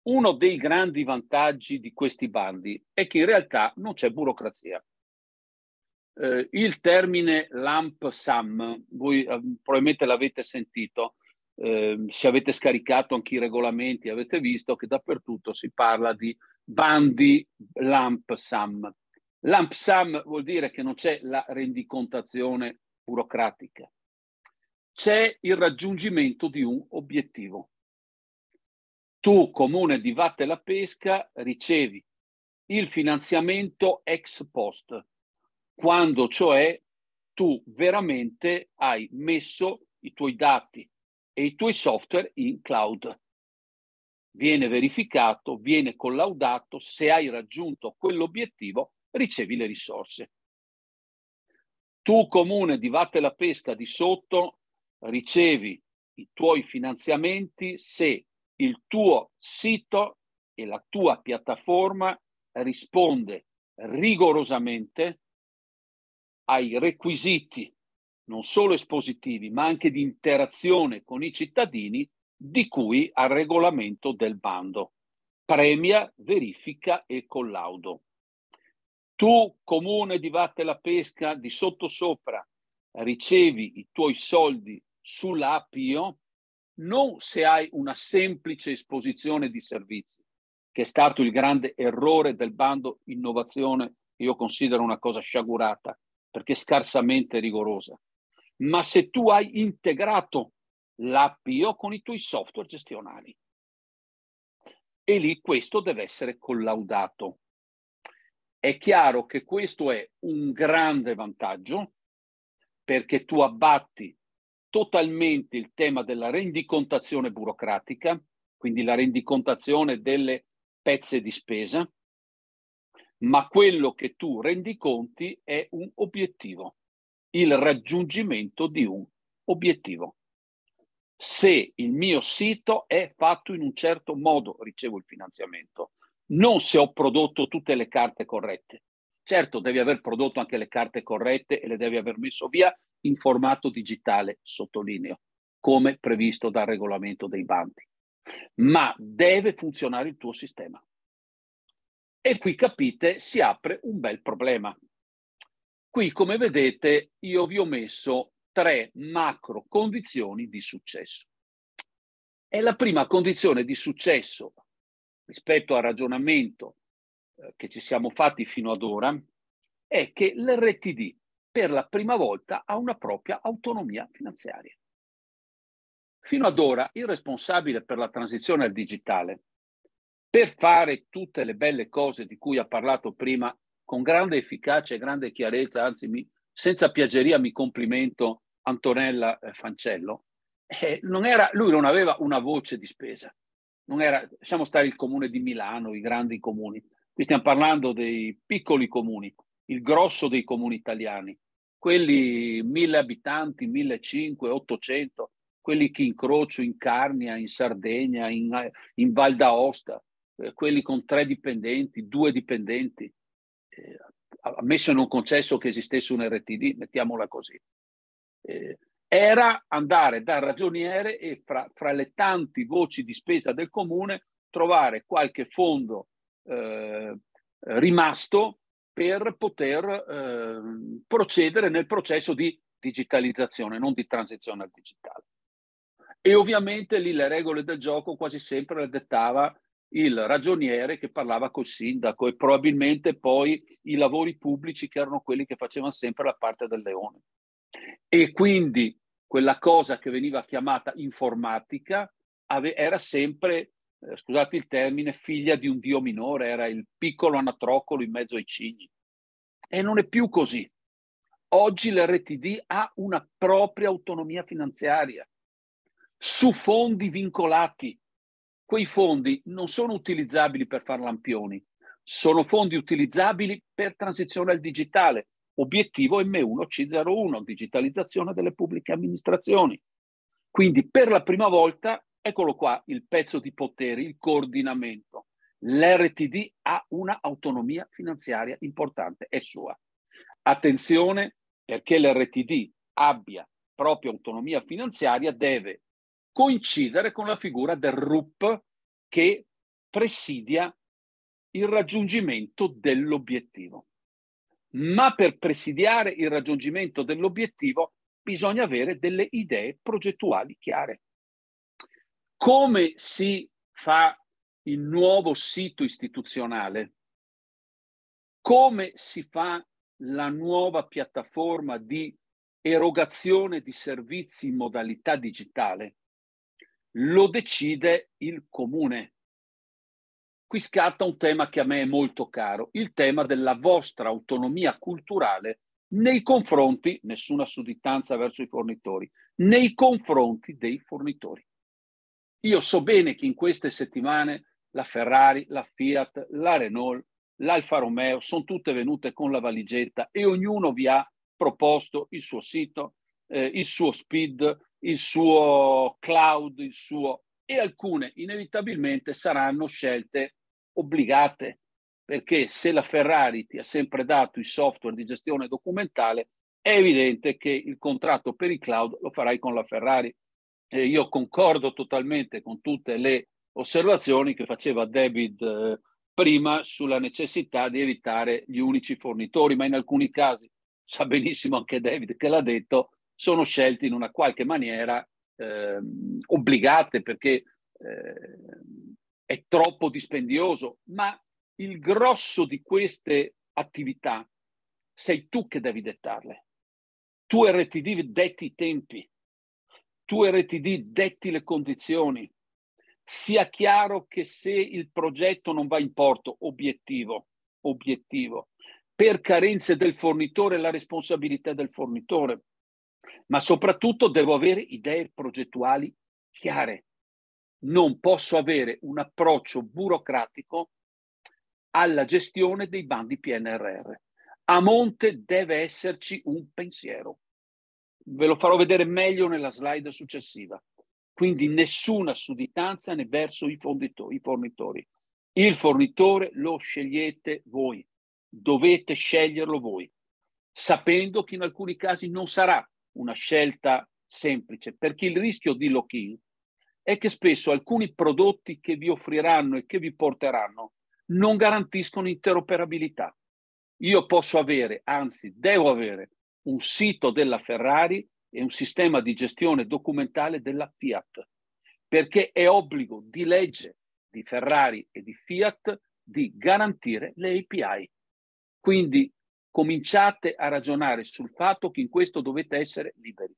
Uno dei grandi vantaggi di questi bandi è che in realtà non c'è burocrazia eh, il termine lamp sum, voi eh, probabilmente l'avete sentito, eh, se avete scaricato anche i regolamenti avete visto che dappertutto si parla di bandi lamp sum. Lamp sum vuol dire che non c'è la rendicontazione burocratica, c'è il raggiungimento di un obiettivo. Tu, comune di Vatte la Pesca, ricevi il finanziamento ex post, quando cioè tu veramente hai messo i tuoi dati e i tuoi software in cloud. Viene verificato, viene collaudato, se hai raggiunto quell'obiettivo ricevi le risorse. Tu comune di Vatte la Pesca di sotto ricevi i tuoi finanziamenti se il tuo sito e la tua piattaforma risponde rigorosamente ai requisiti non solo espositivi ma anche di interazione con i cittadini di cui al regolamento del bando. Premia, verifica e collaudo. Tu, comune di Vatte la Pesca, di sottosopra ricevi i tuoi soldi sull'APIO non se hai una semplice esposizione di servizi, che è stato il grande errore del bando innovazione, che io considero una cosa sciagurata, perché è scarsamente rigorosa. Ma se tu hai integrato l'APO con i tuoi software gestionali, e lì questo deve essere collaudato. È chiaro che questo è un grande vantaggio perché tu abbatti totalmente il tema della rendicontazione burocratica, quindi la rendicontazione delle pezze di spesa, ma quello che tu rendi conti è un obiettivo, il raggiungimento di un obiettivo. Se il mio sito è fatto in un certo modo, ricevo il finanziamento, non se ho prodotto tutte le carte corrette. Certo, devi aver prodotto anche le carte corrette e le devi aver messo via in formato digitale, sottolineo, come previsto dal regolamento dei bandi. Ma deve funzionare il tuo sistema. E qui capite, si apre un bel problema. Qui, come vedete, io vi ho messo tre macro condizioni di successo. E la prima condizione di successo rispetto al ragionamento eh, che ci siamo fatti fino ad ora è che l'RTD per la prima volta ha una propria autonomia finanziaria. Fino ad ora il responsabile per la transizione al digitale per fare tutte le belle cose di cui ha parlato prima con grande efficacia e grande chiarezza, anzi mi, senza piaggeria mi complimento Antonella eh, Fancello, eh, non era, lui non aveva una voce di spesa, non era, lasciamo stare il comune di Milano, i grandi comuni, qui stiamo parlando dei piccoli comuni, il grosso dei comuni italiani, quelli mille abitanti, mille cinque, ottocento, quelli che incrocio in Carnia, in Sardegna, in, in Val d'Aosta, eh, quelli con tre dipendenti, due dipendenti, eh, ammesso e non concesso che esistesse un RTD, mettiamola così, eh, era andare dal ragioniere e fra, fra, le tante voci di spesa del comune trovare qualche fondo eh, rimasto per poter eh, procedere nel processo di digitalizzazione, non di transizione al digitale. E ovviamente lì le regole del gioco quasi sempre le dettava il ragioniere che parlava col sindaco e probabilmente poi i lavori pubblici che erano quelli che facevano sempre la parte del leone. E quindi quella cosa che veniva chiamata informatica ave- era sempre, eh, scusate il termine, figlia di un dio minore, era il piccolo anatrocolo in mezzo ai cigni. E non è più così. Oggi l'RTD ha una propria autonomia finanziaria su fondi vincolati quei fondi non sono utilizzabili per fare lampioni, sono fondi utilizzabili per transizione al digitale, obiettivo M1C01, digitalizzazione delle pubbliche amministrazioni. Quindi per la prima volta, eccolo qua, il pezzo di potere, il coordinamento. L'RTD ha una autonomia finanziaria importante, è sua. Attenzione perché l'RTD abbia propria autonomia finanziaria, deve coincidere con la figura del RUP che presidia il raggiungimento dell'obiettivo. Ma per presidiare il raggiungimento dell'obiettivo bisogna avere delle idee progettuali chiare. Come si fa il nuovo sito istituzionale? Come si fa la nuova piattaforma di erogazione di servizi in modalità digitale? lo decide il comune. Qui scatta un tema che a me è molto caro, il tema della vostra autonomia culturale nei confronti, nessuna sudditanza verso i fornitori, nei confronti dei fornitori. Io so bene che in queste settimane la Ferrari, la Fiat, la Renault, l'Alfa Romeo sono tutte venute con la valigetta e ognuno vi ha proposto il suo sito, eh, il suo speed, il suo cloud, il suo... e alcune inevitabilmente saranno scelte obbligate, perché se la Ferrari ti ha sempre dato i software di gestione documentale, è evidente che il contratto per il cloud lo farai con la Ferrari. Eh, io concordo totalmente con tutte le osservazioni che faceva David eh, prima sulla necessità di evitare gli unici fornitori, ma in alcuni casi sa benissimo anche David che l'ha detto, sono scelte in una qualche maniera eh, obbligate perché eh, è troppo dispendioso, ma il grosso di queste attività sei tu che devi dettarle. Tu RTD detti i tempi, tu RTD detti le condizioni. Sia chiaro che se il progetto non va in porto, obiettivo, obiettivo, per carenze del fornitore, la responsabilità del fornitore ma soprattutto devo avere idee progettuali chiare. Non posso avere un approccio burocratico alla gestione dei bandi PNRR. A monte deve esserci un pensiero. Ve lo farò vedere meglio nella slide successiva. Quindi nessuna sudditanza né verso i, fondito- i fornitori. Il fornitore lo scegliete voi, dovete sceglierlo voi, sapendo che in alcuni casi non sarà una scelta semplice, perché il rischio di lock-in è che spesso alcuni prodotti che vi offriranno e che vi porteranno non garantiscono interoperabilità. Io posso avere, anzi devo avere, un sito della Ferrari e un sistema di gestione documentale della Fiat, perché è obbligo di legge di Ferrari e di Fiat di garantire le API. Quindi cominciate a ragionare sul fatto che in questo dovete essere liberi.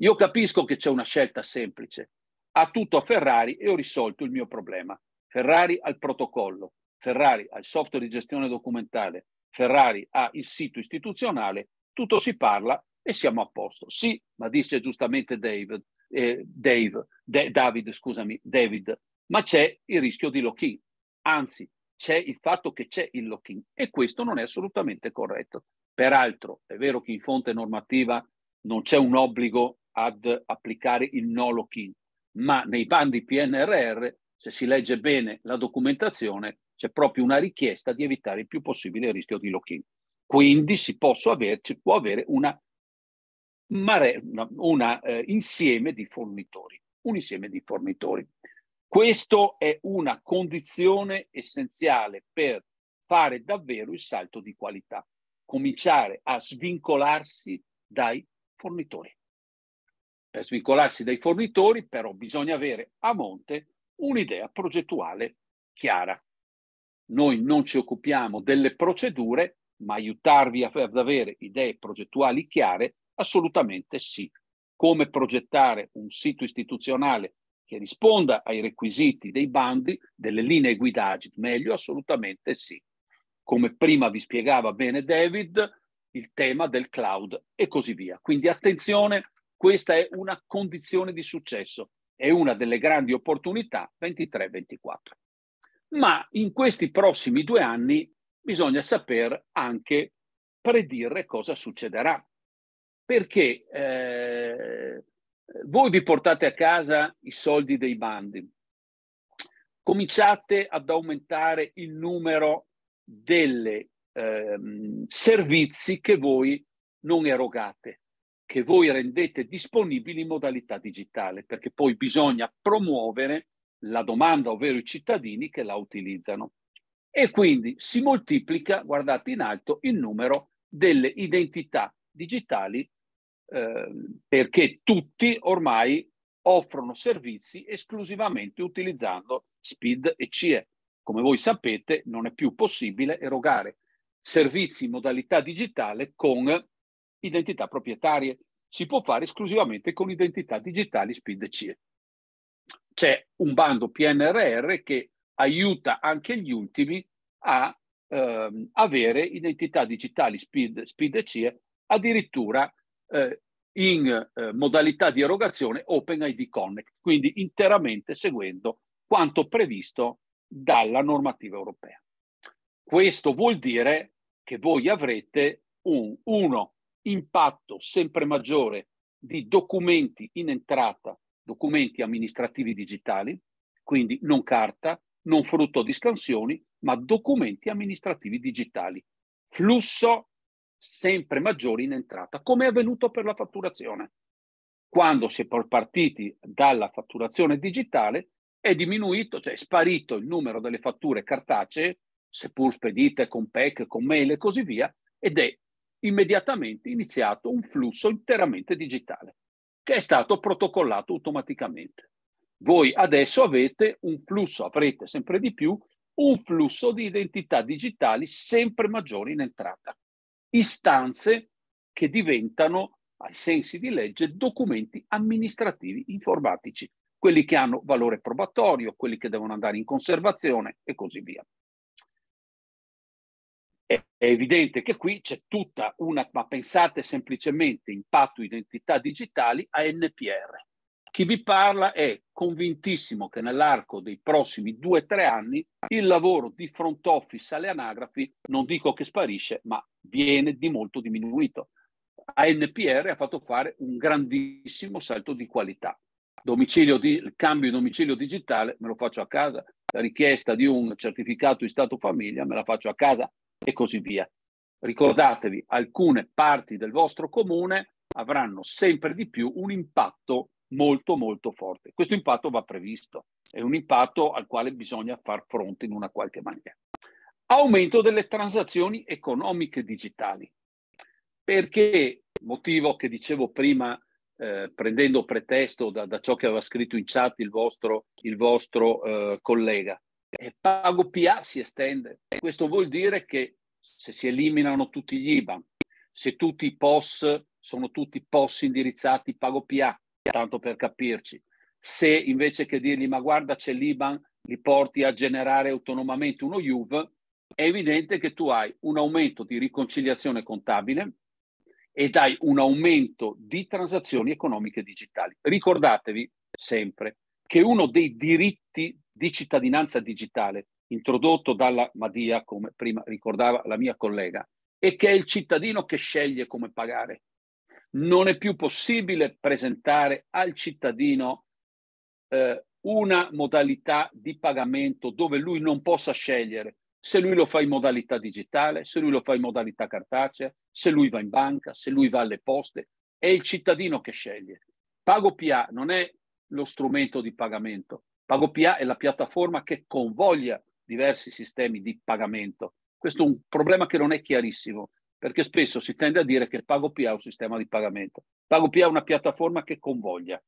Io capisco che c'è una scelta semplice. Ha tutto a Ferrari e ho risolto il mio problema. Ferrari al protocollo, Ferrari al software di gestione documentale, Ferrari ha il sito istituzionale, tutto si parla e siamo a posto. Sì, ma dice giustamente Dave, eh, Dave, De, David, scusami, David, ma c'è il rischio di lock-in. Anzi, c'è il fatto che c'è il lock-in e questo non è assolutamente corretto. Peraltro è vero che in fonte normativa non c'è un obbligo ad applicare il no lock-in, ma nei bandi PNRR, se si legge bene la documentazione, c'è proprio una richiesta di evitare il più possibile il rischio di lock-in. Quindi si, avere, si può avere una mare, una, una, eh, insieme di fornitori, un insieme di fornitori. Questo è una condizione essenziale per fare davvero il salto di qualità, cominciare a svincolarsi dai fornitori. Per svincolarsi dai fornitori però bisogna avere a monte un'idea progettuale chiara. Noi non ci occupiamo delle procedure, ma aiutarvi ad avere idee progettuali chiare? Assolutamente sì. Come progettare un sito istituzionale che risponda ai requisiti dei bandi, delle linee guida Agit, meglio assolutamente sì. Come prima vi spiegava bene David, il tema del cloud e così via. Quindi attenzione, questa è una condizione di successo, è una delle grandi opportunità 23-24. Ma in questi prossimi due anni bisogna saper anche predire cosa succederà, perché eh, voi vi portate a casa i soldi dei bandi, cominciate ad aumentare il numero dei ehm, servizi che voi non erogate, che voi rendete disponibili in modalità digitale, perché poi bisogna promuovere la domanda, ovvero i cittadini che la utilizzano. E quindi si moltiplica, guardate in alto, il numero delle identità digitali Ehm, perché tutti ormai offrono servizi esclusivamente utilizzando SPID e CIE. Come voi sapete, non è più possibile erogare servizi in modalità digitale con identità proprietarie. Si può fare esclusivamente con identità digitali SPID e CIE. C'è un bando PNRR che aiuta anche gli ultimi a ehm, avere identità digitali SPID, SPID e CIE addirittura eh, in eh, modalità di erogazione OpenID Connect, quindi interamente seguendo quanto previsto dalla normativa europea. Questo vuol dire che voi avrete un uno, impatto sempre maggiore di documenti in entrata, documenti amministrativi digitali, quindi non carta, non frutto di scansioni, ma documenti amministrativi digitali. Flusso sempre maggiori in entrata, come è avvenuto per la fatturazione. Quando si è partiti dalla fatturazione digitale è diminuito, cioè è sparito il numero delle fatture cartacee, seppur spedite con PEC, con mail e così via, ed è immediatamente iniziato un flusso interamente digitale, che è stato protocollato automaticamente. Voi adesso avete un flusso, avrete sempre di più, un flusso di identità digitali sempre maggiori in entrata istanze che diventano, ai sensi di legge, documenti amministrativi informatici, quelli che hanno valore probatorio, quelli che devono andare in conservazione e così via. È evidente che qui c'è tutta una, ma pensate semplicemente impatto identità digitali a NPR. Chi vi parla è convintissimo che nell'arco dei prossimi due o tre anni il lavoro di front office alle anagrafi, non dico che sparisce, ma viene di molto diminuito. ANPR ha fatto fare un grandissimo salto di qualità. Di, il cambio di domicilio digitale me lo faccio a casa, la richiesta di un certificato di stato famiglia me la faccio a casa e così via. Ricordatevi, alcune parti del vostro comune avranno sempre di più un impatto molto molto forte. Questo impatto va previsto, è un impatto al quale bisogna far fronte in una qualche maniera aumento delle transazioni economiche digitali. Perché, motivo che dicevo prima, eh, prendendo pretesto da, da, ciò che aveva scritto in chat il vostro, il vostro eh, collega, eh, pago PA si estende. Questo vuol dire che se si eliminano tutti gli IBAN, se tutti i POS sono tutti POS indirizzati pago PA, tanto per capirci, se invece che dirgli ma guarda c'è l'IBAN, li porti a generare autonomamente uno IUV, è evidente che tu hai un aumento di riconciliazione contabile ed hai un aumento di transazioni economiche digitali. Ricordatevi sempre che uno dei diritti di cittadinanza digitale introdotto dalla Madia, come prima ricordava la mia collega, è che è il cittadino che sceglie come pagare. Non è più possibile presentare al cittadino eh, una modalità di pagamento dove lui non possa scegliere se lui lo fa in modalità digitale, se lui lo fa in modalità cartacea, se lui va in banca, se lui va alle poste, è il cittadino che sceglie. Pago PA non è lo strumento di pagamento, Pago PA è la piattaforma che convoglia diversi sistemi di pagamento. Questo è un problema che non è chiarissimo, perché spesso si tende a dire che Pago PA è un sistema di pagamento. Pago PA è una piattaforma che convoglia.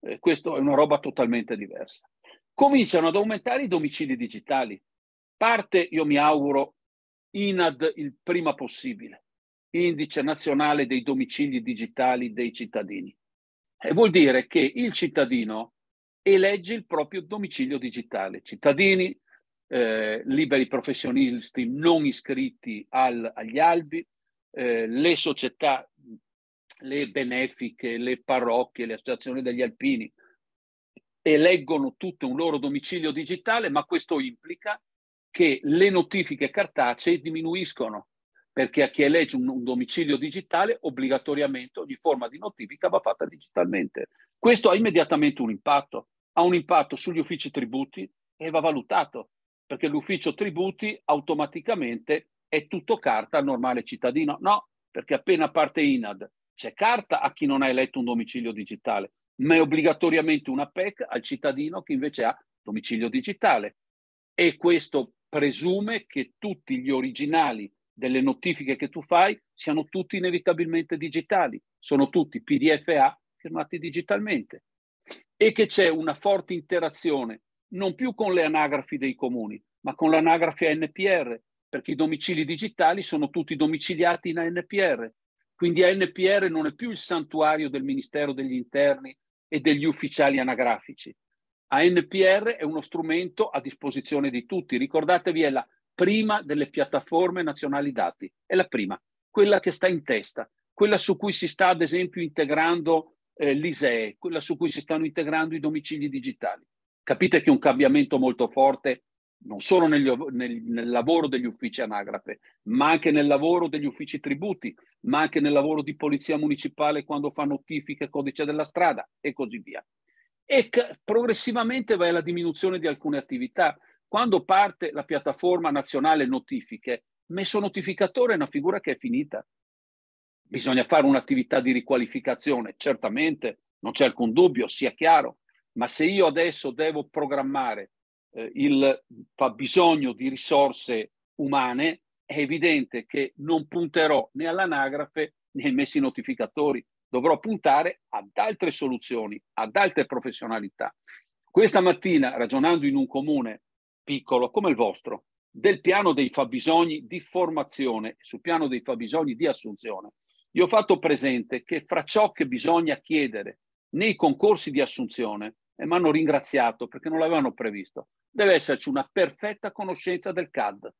Eh, questo è una roba totalmente diversa. Cominciano ad aumentare i domicili digitali parte, io mi auguro, INAD il prima possibile, indice nazionale dei domicili digitali dei cittadini. E vuol dire che il cittadino elegge il proprio domicilio digitale. Cittadini, eh, liberi professionisti non iscritti al, agli albi, eh, le società, le benefiche, le parrocchie, le associazioni degli alpini eleggono tutto un loro domicilio digitale, ma questo implica che le notifiche cartacee diminuiscono, perché a chi elegge un, un domicilio digitale obbligatoriamente ogni forma di notifica va fatta digitalmente. Questo ha immediatamente un impatto, ha un impatto sugli uffici tributi e va valutato, perché l'ufficio tributi automaticamente è tutto carta al normale cittadino. No, perché appena parte INAD c'è carta a chi non ha eletto un domicilio digitale, ma è obbligatoriamente una PEC al cittadino che invece ha domicilio digitale. E questo presume che tutti gli originali delle notifiche che tu fai siano tutti inevitabilmente digitali, sono tutti PDFA firmati digitalmente e che c'è una forte interazione non più con le anagrafi dei comuni, ma con l'anagrafe NPR, perché i domicili digitali sono tutti domiciliati in ANPR. Quindi ANPR non è più il santuario del Ministero degli Interni e degli ufficiali anagrafici, ANPR è uno strumento a disposizione di tutti. Ricordatevi, è la prima delle piattaforme nazionali dati, è la prima, quella che sta in testa, quella su cui si sta ad esempio integrando eh, l'ISEE, quella su cui si stanno integrando i domicili digitali. Capite che è un cambiamento molto forte non solo negli, nel, nel, lavoro degli uffici anagrafe, ma anche nel lavoro degli uffici tributi, ma anche nel lavoro di polizia municipale quando fa notifiche, codice della strada e così via e progressivamente vai alla diminuzione di alcune attività. Quando parte la piattaforma nazionale notifiche, messo notificatore è una figura che è finita. Bisogna fare un'attività di riqualificazione, certamente, non c'è alcun dubbio, sia chiaro, ma se io adesso devo programmare eh, il fabbisogno di risorse umane, è evidente che non punterò né all'anagrafe né ai messi notificatori, dovrò puntare ad altre soluzioni, ad altre professionalità. Questa mattina, ragionando in un comune piccolo come il vostro, del piano dei fabbisogni di formazione, sul piano dei fabbisogni di assunzione, io ho fatto presente che fra ciò che bisogna chiedere nei concorsi di assunzione, e mi hanno ringraziato perché non l'avevano previsto, deve esserci una perfetta conoscenza del CAD.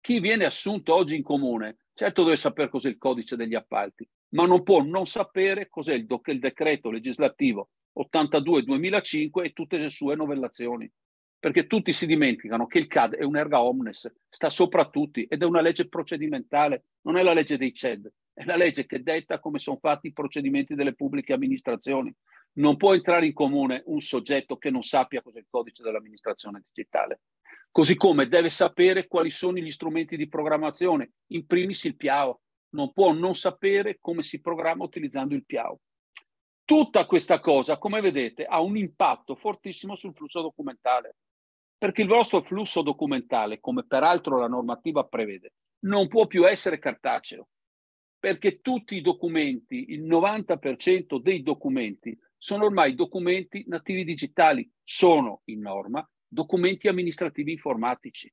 Chi viene assunto oggi in comune, certo deve sapere cos'è il codice degli appalti, ma non può non sapere cos'è il, doc- il decreto legislativo 82-2005 e tutte le sue novellazioni. Perché tutti si dimenticano che il CAD è un erga omnes, sta sopra tutti ed è una legge procedimentale, non è la legge dei CED, è la legge che detta come sono fatti i procedimenti delle pubbliche amministrazioni. Non può entrare in comune un soggetto che non sappia cos'è il codice dell'amministrazione digitale. Così come deve sapere quali sono gli strumenti di programmazione, in primis il PIAO, non può non sapere come si programma utilizzando il Piau. Tutta questa cosa, come vedete, ha un impatto fortissimo sul flusso documentale, perché il vostro flusso documentale, come peraltro la normativa prevede, non può più essere cartaceo, perché tutti i documenti, il 90% dei documenti, sono ormai documenti nativi digitali, sono in norma documenti amministrativi informatici.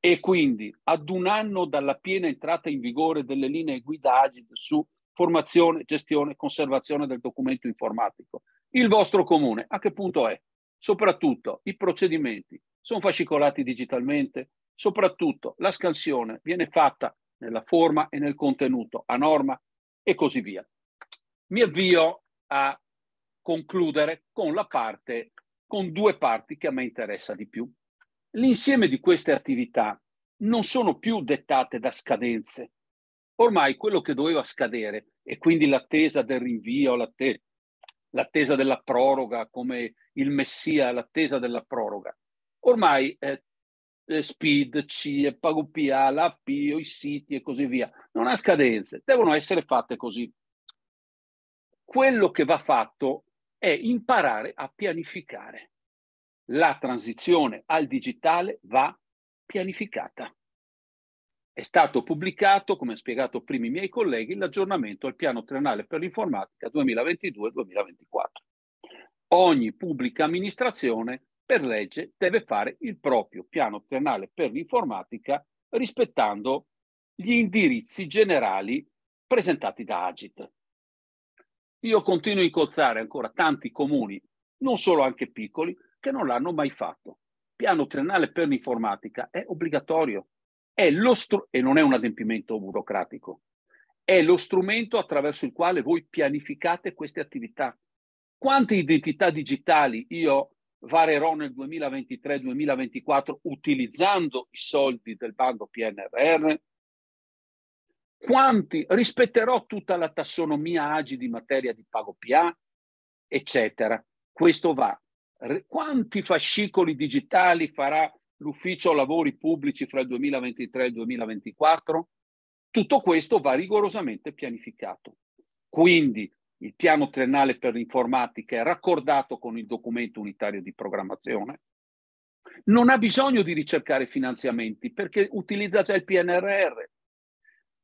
E quindi ad un anno dalla piena entrata in vigore delle linee guida agile su formazione, gestione e conservazione del documento informatico, il vostro comune a che punto è? Soprattutto i procedimenti sono fascicolati digitalmente, soprattutto la scansione viene fatta nella forma e nel contenuto, a norma e così via. Mi avvio a concludere con la parte, con due parti che a me interessa di più. L'insieme di queste attività non sono più dettate da scadenze. Ormai quello che doveva scadere, e quindi l'attesa del rinvio, l'atte- l'attesa della proroga, come il Messia, l'attesa della proroga, ormai eh, Speed, CIE, PagoPA, l'AP, i siti e così via, non ha scadenze, devono essere fatte così. Quello che va fatto è imparare a pianificare la transizione al digitale va pianificata. È stato pubblicato, come hanno spiegato prima i miei colleghi, l'aggiornamento al piano triennale per l'informatica 2022-2024. Ogni pubblica amministrazione per legge deve fare il proprio piano triennale per l'informatica rispettando gli indirizzi generali presentati da Agit. Io continuo a incontrare ancora tanti comuni, non solo anche piccoli, che non l'hanno mai fatto. Piano triennale per l'informatica è obbligatorio è str- e non è un adempimento burocratico, è lo strumento attraverso il quale voi pianificate queste attività. Quante identità digitali io varerò nel 2023-2024 utilizzando i soldi del bando PNRR? Quanti rispetterò tutta la tassonomia AGI di materia di pago PA, eccetera? Questo va quanti fascicoli digitali farà l'ufficio lavori pubblici fra il 2023 e il 2024? Tutto questo va rigorosamente pianificato. Quindi il piano triennale per l'informatica è raccordato con il documento unitario di programmazione. Non ha bisogno di ricercare finanziamenti perché utilizza già il PNRR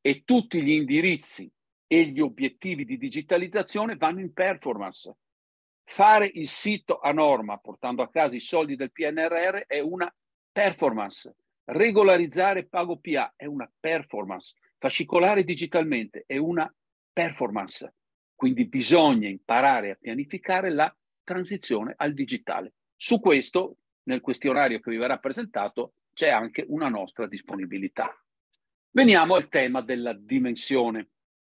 e tutti gli indirizzi e gli obiettivi di digitalizzazione vanno in performance Fare il sito a norma, portando a casa i soldi del PNRR, è una performance. Regolarizzare Pago PA è una performance. Fascicolare digitalmente è una performance. Quindi bisogna imparare a pianificare la transizione al digitale. Su questo, nel questionario che vi verrà presentato, c'è anche una nostra disponibilità. Veniamo al tema della dimensione,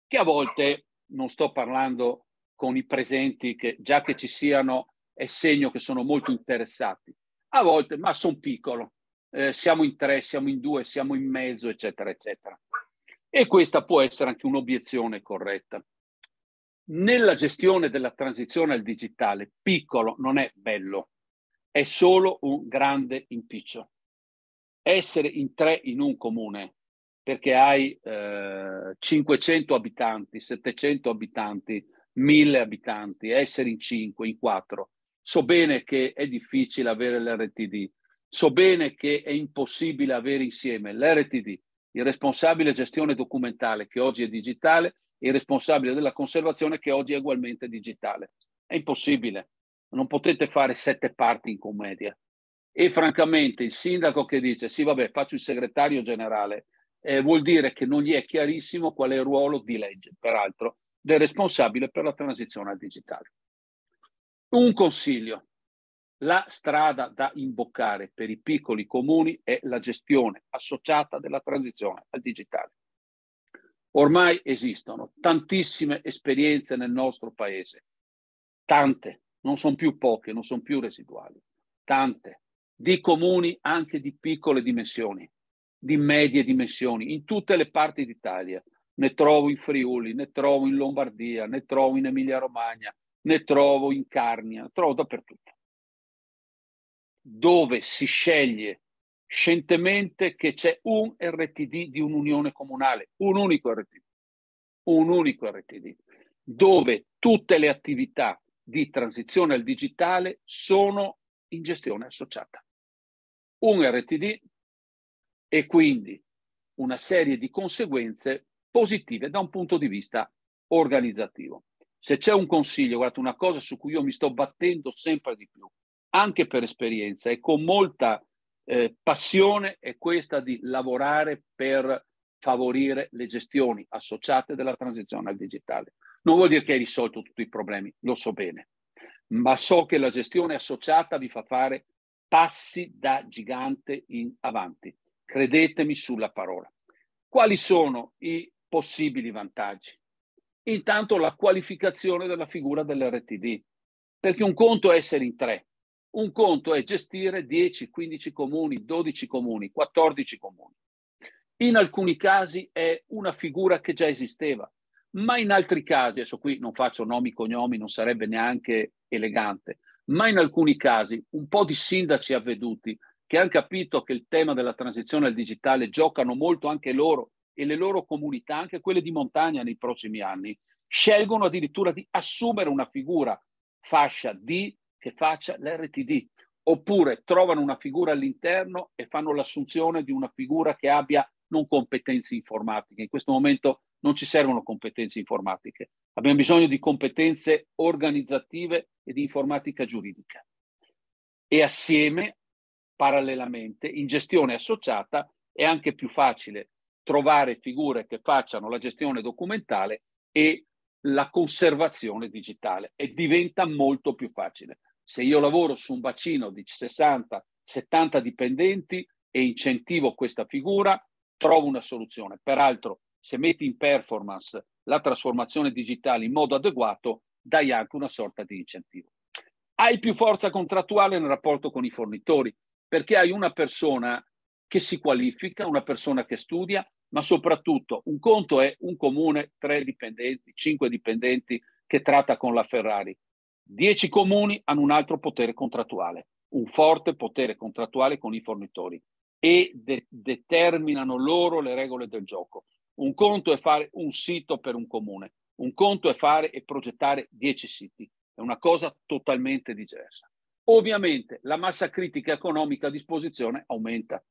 che a volte non sto parlando con i presenti, che già che ci siano è segno che sono molto interessati. A volte, ma sono piccolo, eh, siamo in tre, siamo in due, siamo in mezzo, eccetera, eccetera. E questa può essere anche un'obiezione corretta. Nella gestione della transizione al digitale, piccolo non è bello, è solo un grande impiccio. Essere in tre in un comune, perché hai eh, 500 abitanti, 700 abitanti, mille abitanti, essere in cinque, in quattro. So bene che è difficile avere l'RTD, so bene che è impossibile avere insieme l'RTD, il responsabile gestione documentale che oggi è digitale e il responsabile della conservazione che oggi è ugualmente digitale. È impossibile, non potete fare sette parti in commedia. E francamente il sindaco che dice sì vabbè faccio il segretario generale eh, vuol dire che non gli è chiarissimo qual è il ruolo di legge, peraltro del responsabile per la transizione al digitale. Un consiglio. La strada da imboccare per i piccoli comuni è la gestione associata della transizione al digitale. Ormai esistono tantissime esperienze nel nostro paese, tante, non sono più poche, non sono più residuali, tante, di comuni anche di piccole dimensioni, di medie dimensioni, in tutte le parti d'Italia, ne trovo in Friuli, ne trovo in Lombardia, ne trovo in Emilia Romagna, ne trovo in Carnia, ne trovo dappertutto. Dove si sceglie scientemente che c'è un RTD di un'unione comunale, un unico RTD, un unico RTD, dove tutte le attività di transizione al digitale sono in gestione associata. Un RTD e quindi una serie di conseguenze positive da un punto di vista organizzativo. Se c'è un consiglio, guardate, una cosa su cui io mi sto battendo sempre di più, anche per esperienza e con molta eh, passione, è questa di lavorare per favorire le gestioni associate della transizione al digitale. Non vuol dire che hai risolto tutti i problemi, lo so bene, ma so che la gestione associata vi fa fare passi da gigante in avanti. Credetemi sulla parola. Quali sono i possibili vantaggi. Intanto la qualificazione della figura dell'RTD, perché un conto è essere in tre, un conto è gestire 10, 15 comuni, 12 comuni, 14 comuni. In alcuni casi è una figura che già esisteva, ma in altri casi, adesso qui non faccio nomi, e cognomi, non sarebbe neanche elegante, ma in alcuni casi un po' di sindaci avveduti che hanno capito che il tema della transizione al digitale giocano molto anche loro e le loro comunità, anche quelle di montagna nei prossimi anni, scelgono addirittura di assumere una figura fascia D che faccia l'RTD, oppure trovano una figura all'interno e fanno l'assunzione di una figura che abbia non competenze informatiche. In questo momento non ci servono competenze informatiche, abbiamo bisogno di competenze organizzative e di informatica giuridica. E assieme, parallelamente, in gestione associata è anche più facile trovare figure che facciano la gestione documentale e la conservazione digitale e diventa molto più facile. Se io lavoro su un bacino di 60-70 dipendenti e incentivo questa figura, trovo una soluzione. Peraltro, se metti in performance la trasformazione digitale in modo adeguato, dai anche una sorta di incentivo. Hai più forza contrattuale nel rapporto con i fornitori, perché hai una persona che si qualifica, una persona che studia, ma soprattutto un conto è un comune, tre dipendenti, cinque dipendenti che tratta con la Ferrari. Dieci comuni hanno un altro potere contrattuale, un forte potere contrattuale con i fornitori e de- determinano loro le regole del gioco. Un conto è fare un sito per un comune, un conto è fare e progettare dieci siti, è una cosa totalmente diversa. Ovviamente la massa critica economica a disposizione aumenta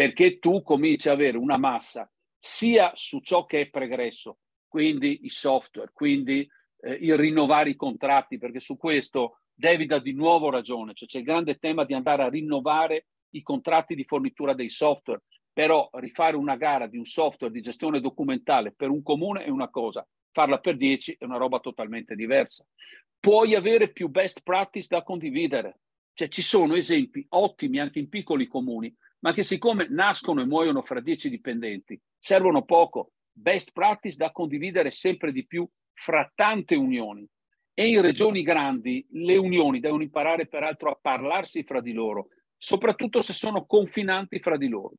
perché tu cominci ad avere una massa sia su ciò che è pregresso, quindi i software, quindi eh, il rinnovare i contratti, perché su questo David ha di nuovo ragione, cioè c'è il grande tema di andare a rinnovare i contratti di fornitura dei software, però rifare una gara di un software di gestione documentale per un comune è una cosa, farla per 10 è una roba totalmente diversa. Puoi avere più best practice da condividere, cioè ci sono esempi ottimi anche in piccoli comuni ma che siccome nascono e muoiono fra dieci dipendenti, servono poco, best practice da condividere sempre di più fra tante unioni. E in regioni grandi le unioni devono imparare peraltro a parlarsi fra di loro, soprattutto se sono confinanti fra di loro.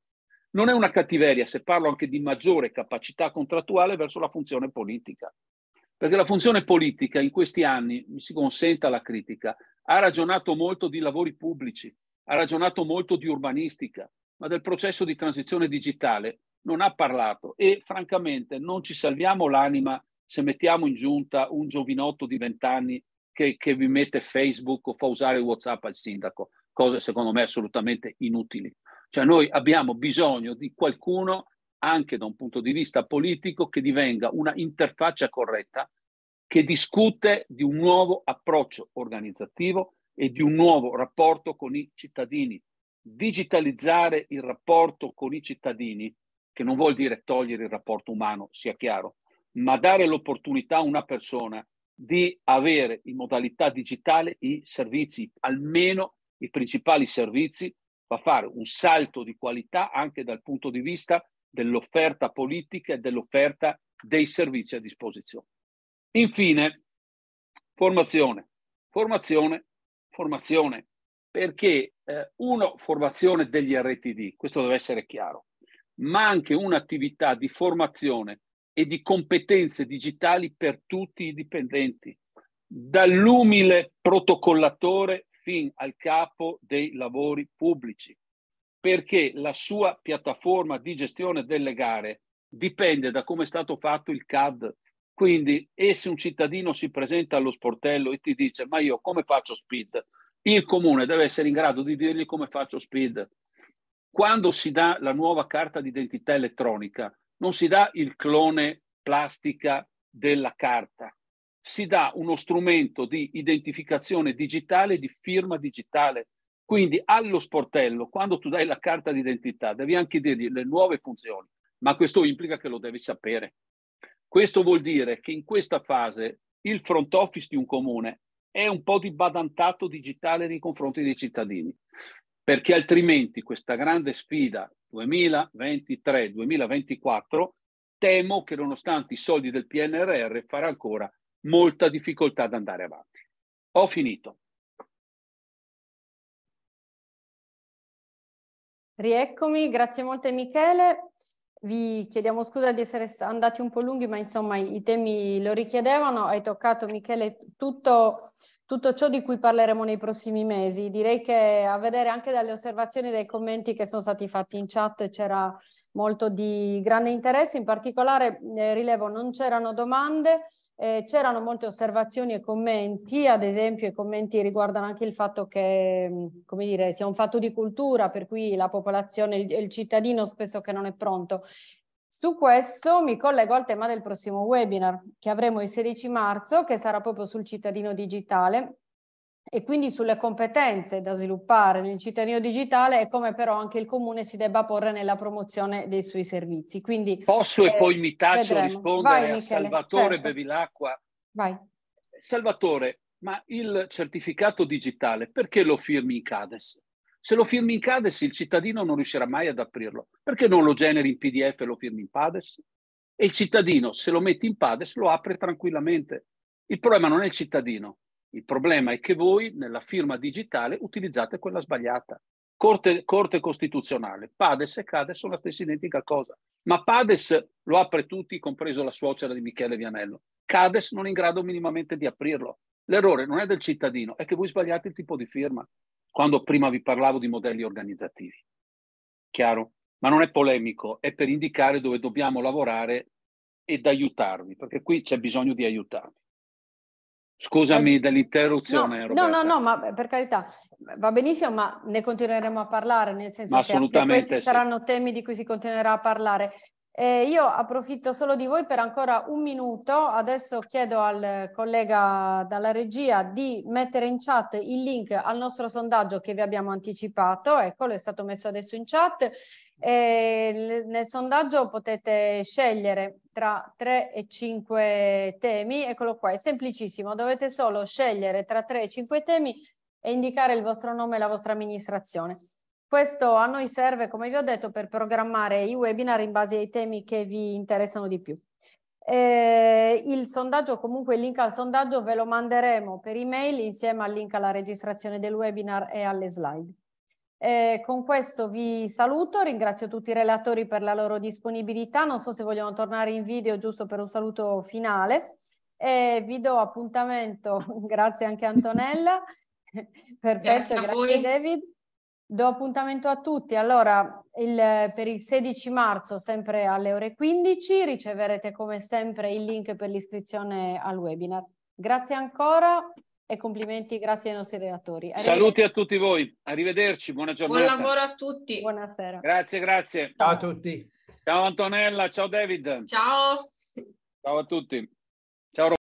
Non è una cattiveria se parlo anche di maggiore capacità contrattuale verso la funzione politica, perché la funzione politica in questi anni, mi si consenta la critica, ha ragionato molto di lavori pubblici, ha ragionato molto di urbanistica, ma del processo di transizione digitale non ha parlato e francamente non ci salviamo l'anima se mettiamo in giunta un giovinotto di 20 anni che, che vi mette Facebook o fa usare WhatsApp al sindaco, cose secondo me assolutamente inutili. Cioè noi abbiamo bisogno di qualcuno anche da un punto di vista politico che divenga una interfaccia corretta che discute di un nuovo approccio organizzativo e di un nuovo rapporto con i cittadini. Digitalizzare il rapporto con i cittadini, che non vuol dire togliere il rapporto umano, sia chiaro, ma dare l'opportunità a una persona di avere in modalità digitale i servizi, almeno i principali servizi, va fare un salto di qualità anche dal punto di vista dell'offerta politica e dell'offerta dei servizi a disposizione. Infine, formazione. Formazione formazione, perché eh, uno, formazione degli RTD, questo deve essere chiaro, ma anche un'attività di formazione e di competenze digitali per tutti i dipendenti, dall'umile protocollatore fin al capo dei lavori pubblici, perché la sua piattaforma di gestione delle gare dipende da come è stato fatto il CAD, quindi, e se un cittadino si presenta allo sportello e ti dice, ma io come faccio speed? Il comune deve essere in grado di dirgli come faccio speed. Quando si dà la nuova carta d'identità elettronica, non si dà il clone plastica della carta, si dà uno strumento di identificazione digitale, di firma digitale. Quindi allo sportello, quando tu dai la carta d'identità, devi anche dirgli le nuove funzioni, ma questo implica che lo devi sapere. Questo vuol dire che in questa fase il front office di un comune è un po' di badantato digitale nei confronti dei cittadini, perché altrimenti questa grande sfida 2023-2024 temo che nonostante i soldi del PNRR farà ancora molta difficoltà ad andare avanti. Ho finito. Rieccomi, grazie molte Michele. Vi chiediamo scusa di essere andati un po' lunghi, ma insomma i temi lo richiedevano. Hai toccato, Michele, tutto, tutto ciò di cui parleremo nei prossimi mesi. Direi che a vedere anche dalle osservazioni e dai commenti che sono stati fatti in chat c'era molto di grande interesse. In particolare, eh, rilevo, non c'erano domande eh, c'erano molte osservazioni e commenti, ad esempio i commenti riguardano anche il fatto che, mm, come dire, sia un fatto di cultura, per cui la popolazione, il, il cittadino spesso che non è pronto. Su questo mi collego al tema del prossimo webinar che avremo il 16 marzo, che sarà proprio sul cittadino digitale e quindi sulle competenze da sviluppare nel cittadino digitale e come però anche il comune si debba porre nella promozione dei suoi servizi. Quindi, Posso eh, e poi mi taccio vedremo. rispondere Vai, a Michele, Salvatore certo. Bevilacqua. Vai. Salvatore, ma il certificato digitale perché lo firmi in CADES? Se lo firmi in CADES il cittadino non riuscirà mai ad aprirlo. Perché non lo generi in PDF e lo firmi in PADES? E il cittadino, se lo metti in PADES, lo apre tranquillamente. Il problema non è il cittadino, il problema è che voi nella firma digitale utilizzate quella sbagliata. Corte, corte Costituzionale, Pades e Cades sono la stessa identica cosa, ma Pades lo apre tutti, compreso la suocera di Michele Vianello. Cades non è in grado minimamente di aprirlo. L'errore non è del cittadino, è che voi sbagliate il tipo di firma, quando prima vi parlavo di modelli organizzativi. Chiaro? Ma non è polemico, è per indicare dove dobbiamo lavorare ed aiutarvi, perché qui c'è bisogno di aiutarvi. Scusami eh, dall'interruzione. No, no, no, ma per carità, va benissimo, ma ne continueremo a parlare, nel senso ma che questi sì. saranno temi di cui si continuerà a parlare. Eh, io approfitto solo di voi per ancora un minuto, adesso chiedo al collega dalla regia di mettere in chat il link al nostro sondaggio che vi abbiamo anticipato, Ecco, lo è stato messo adesso in chat e nel sondaggio potete scegliere tra 3 e 5 temi, eccolo qua, è semplicissimo, dovete solo scegliere tra 3 e 5 temi e indicare il vostro nome e la vostra amministrazione. Questo a noi serve, come vi ho detto, per programmare i webinar in base ai temi che vi interessano di più. Eh, il sondaggio, comunque il link al sondaggio ve lo manderemo per email insieme al link alla registrazione del webinar e alle slide. Eh, con questo vi saluto, ringrazio tutti i relatori per la loro disponibilità, non so se vogliono tornare in video giusto per un saluto finale. Eh, vi do appuntamento, grazie anche Antonella, perfetto, grazie, grazie David. Do appuntamento a tutti, allora il, per il 16 marzo sempre alle ore 15 riceverete come sempre il link per l'iscrizione al webinar. Grazie ancora e complimenti, grazie ai nostri relatori. Saluti a tutti voi, arrivederci, buona giornata. Buon lavoro a tutti. Buonasera. Grazie, grazie. Ciao a tutti. Ciao Antonella, ciao David. Ciao. Ciao a tutti. Ciao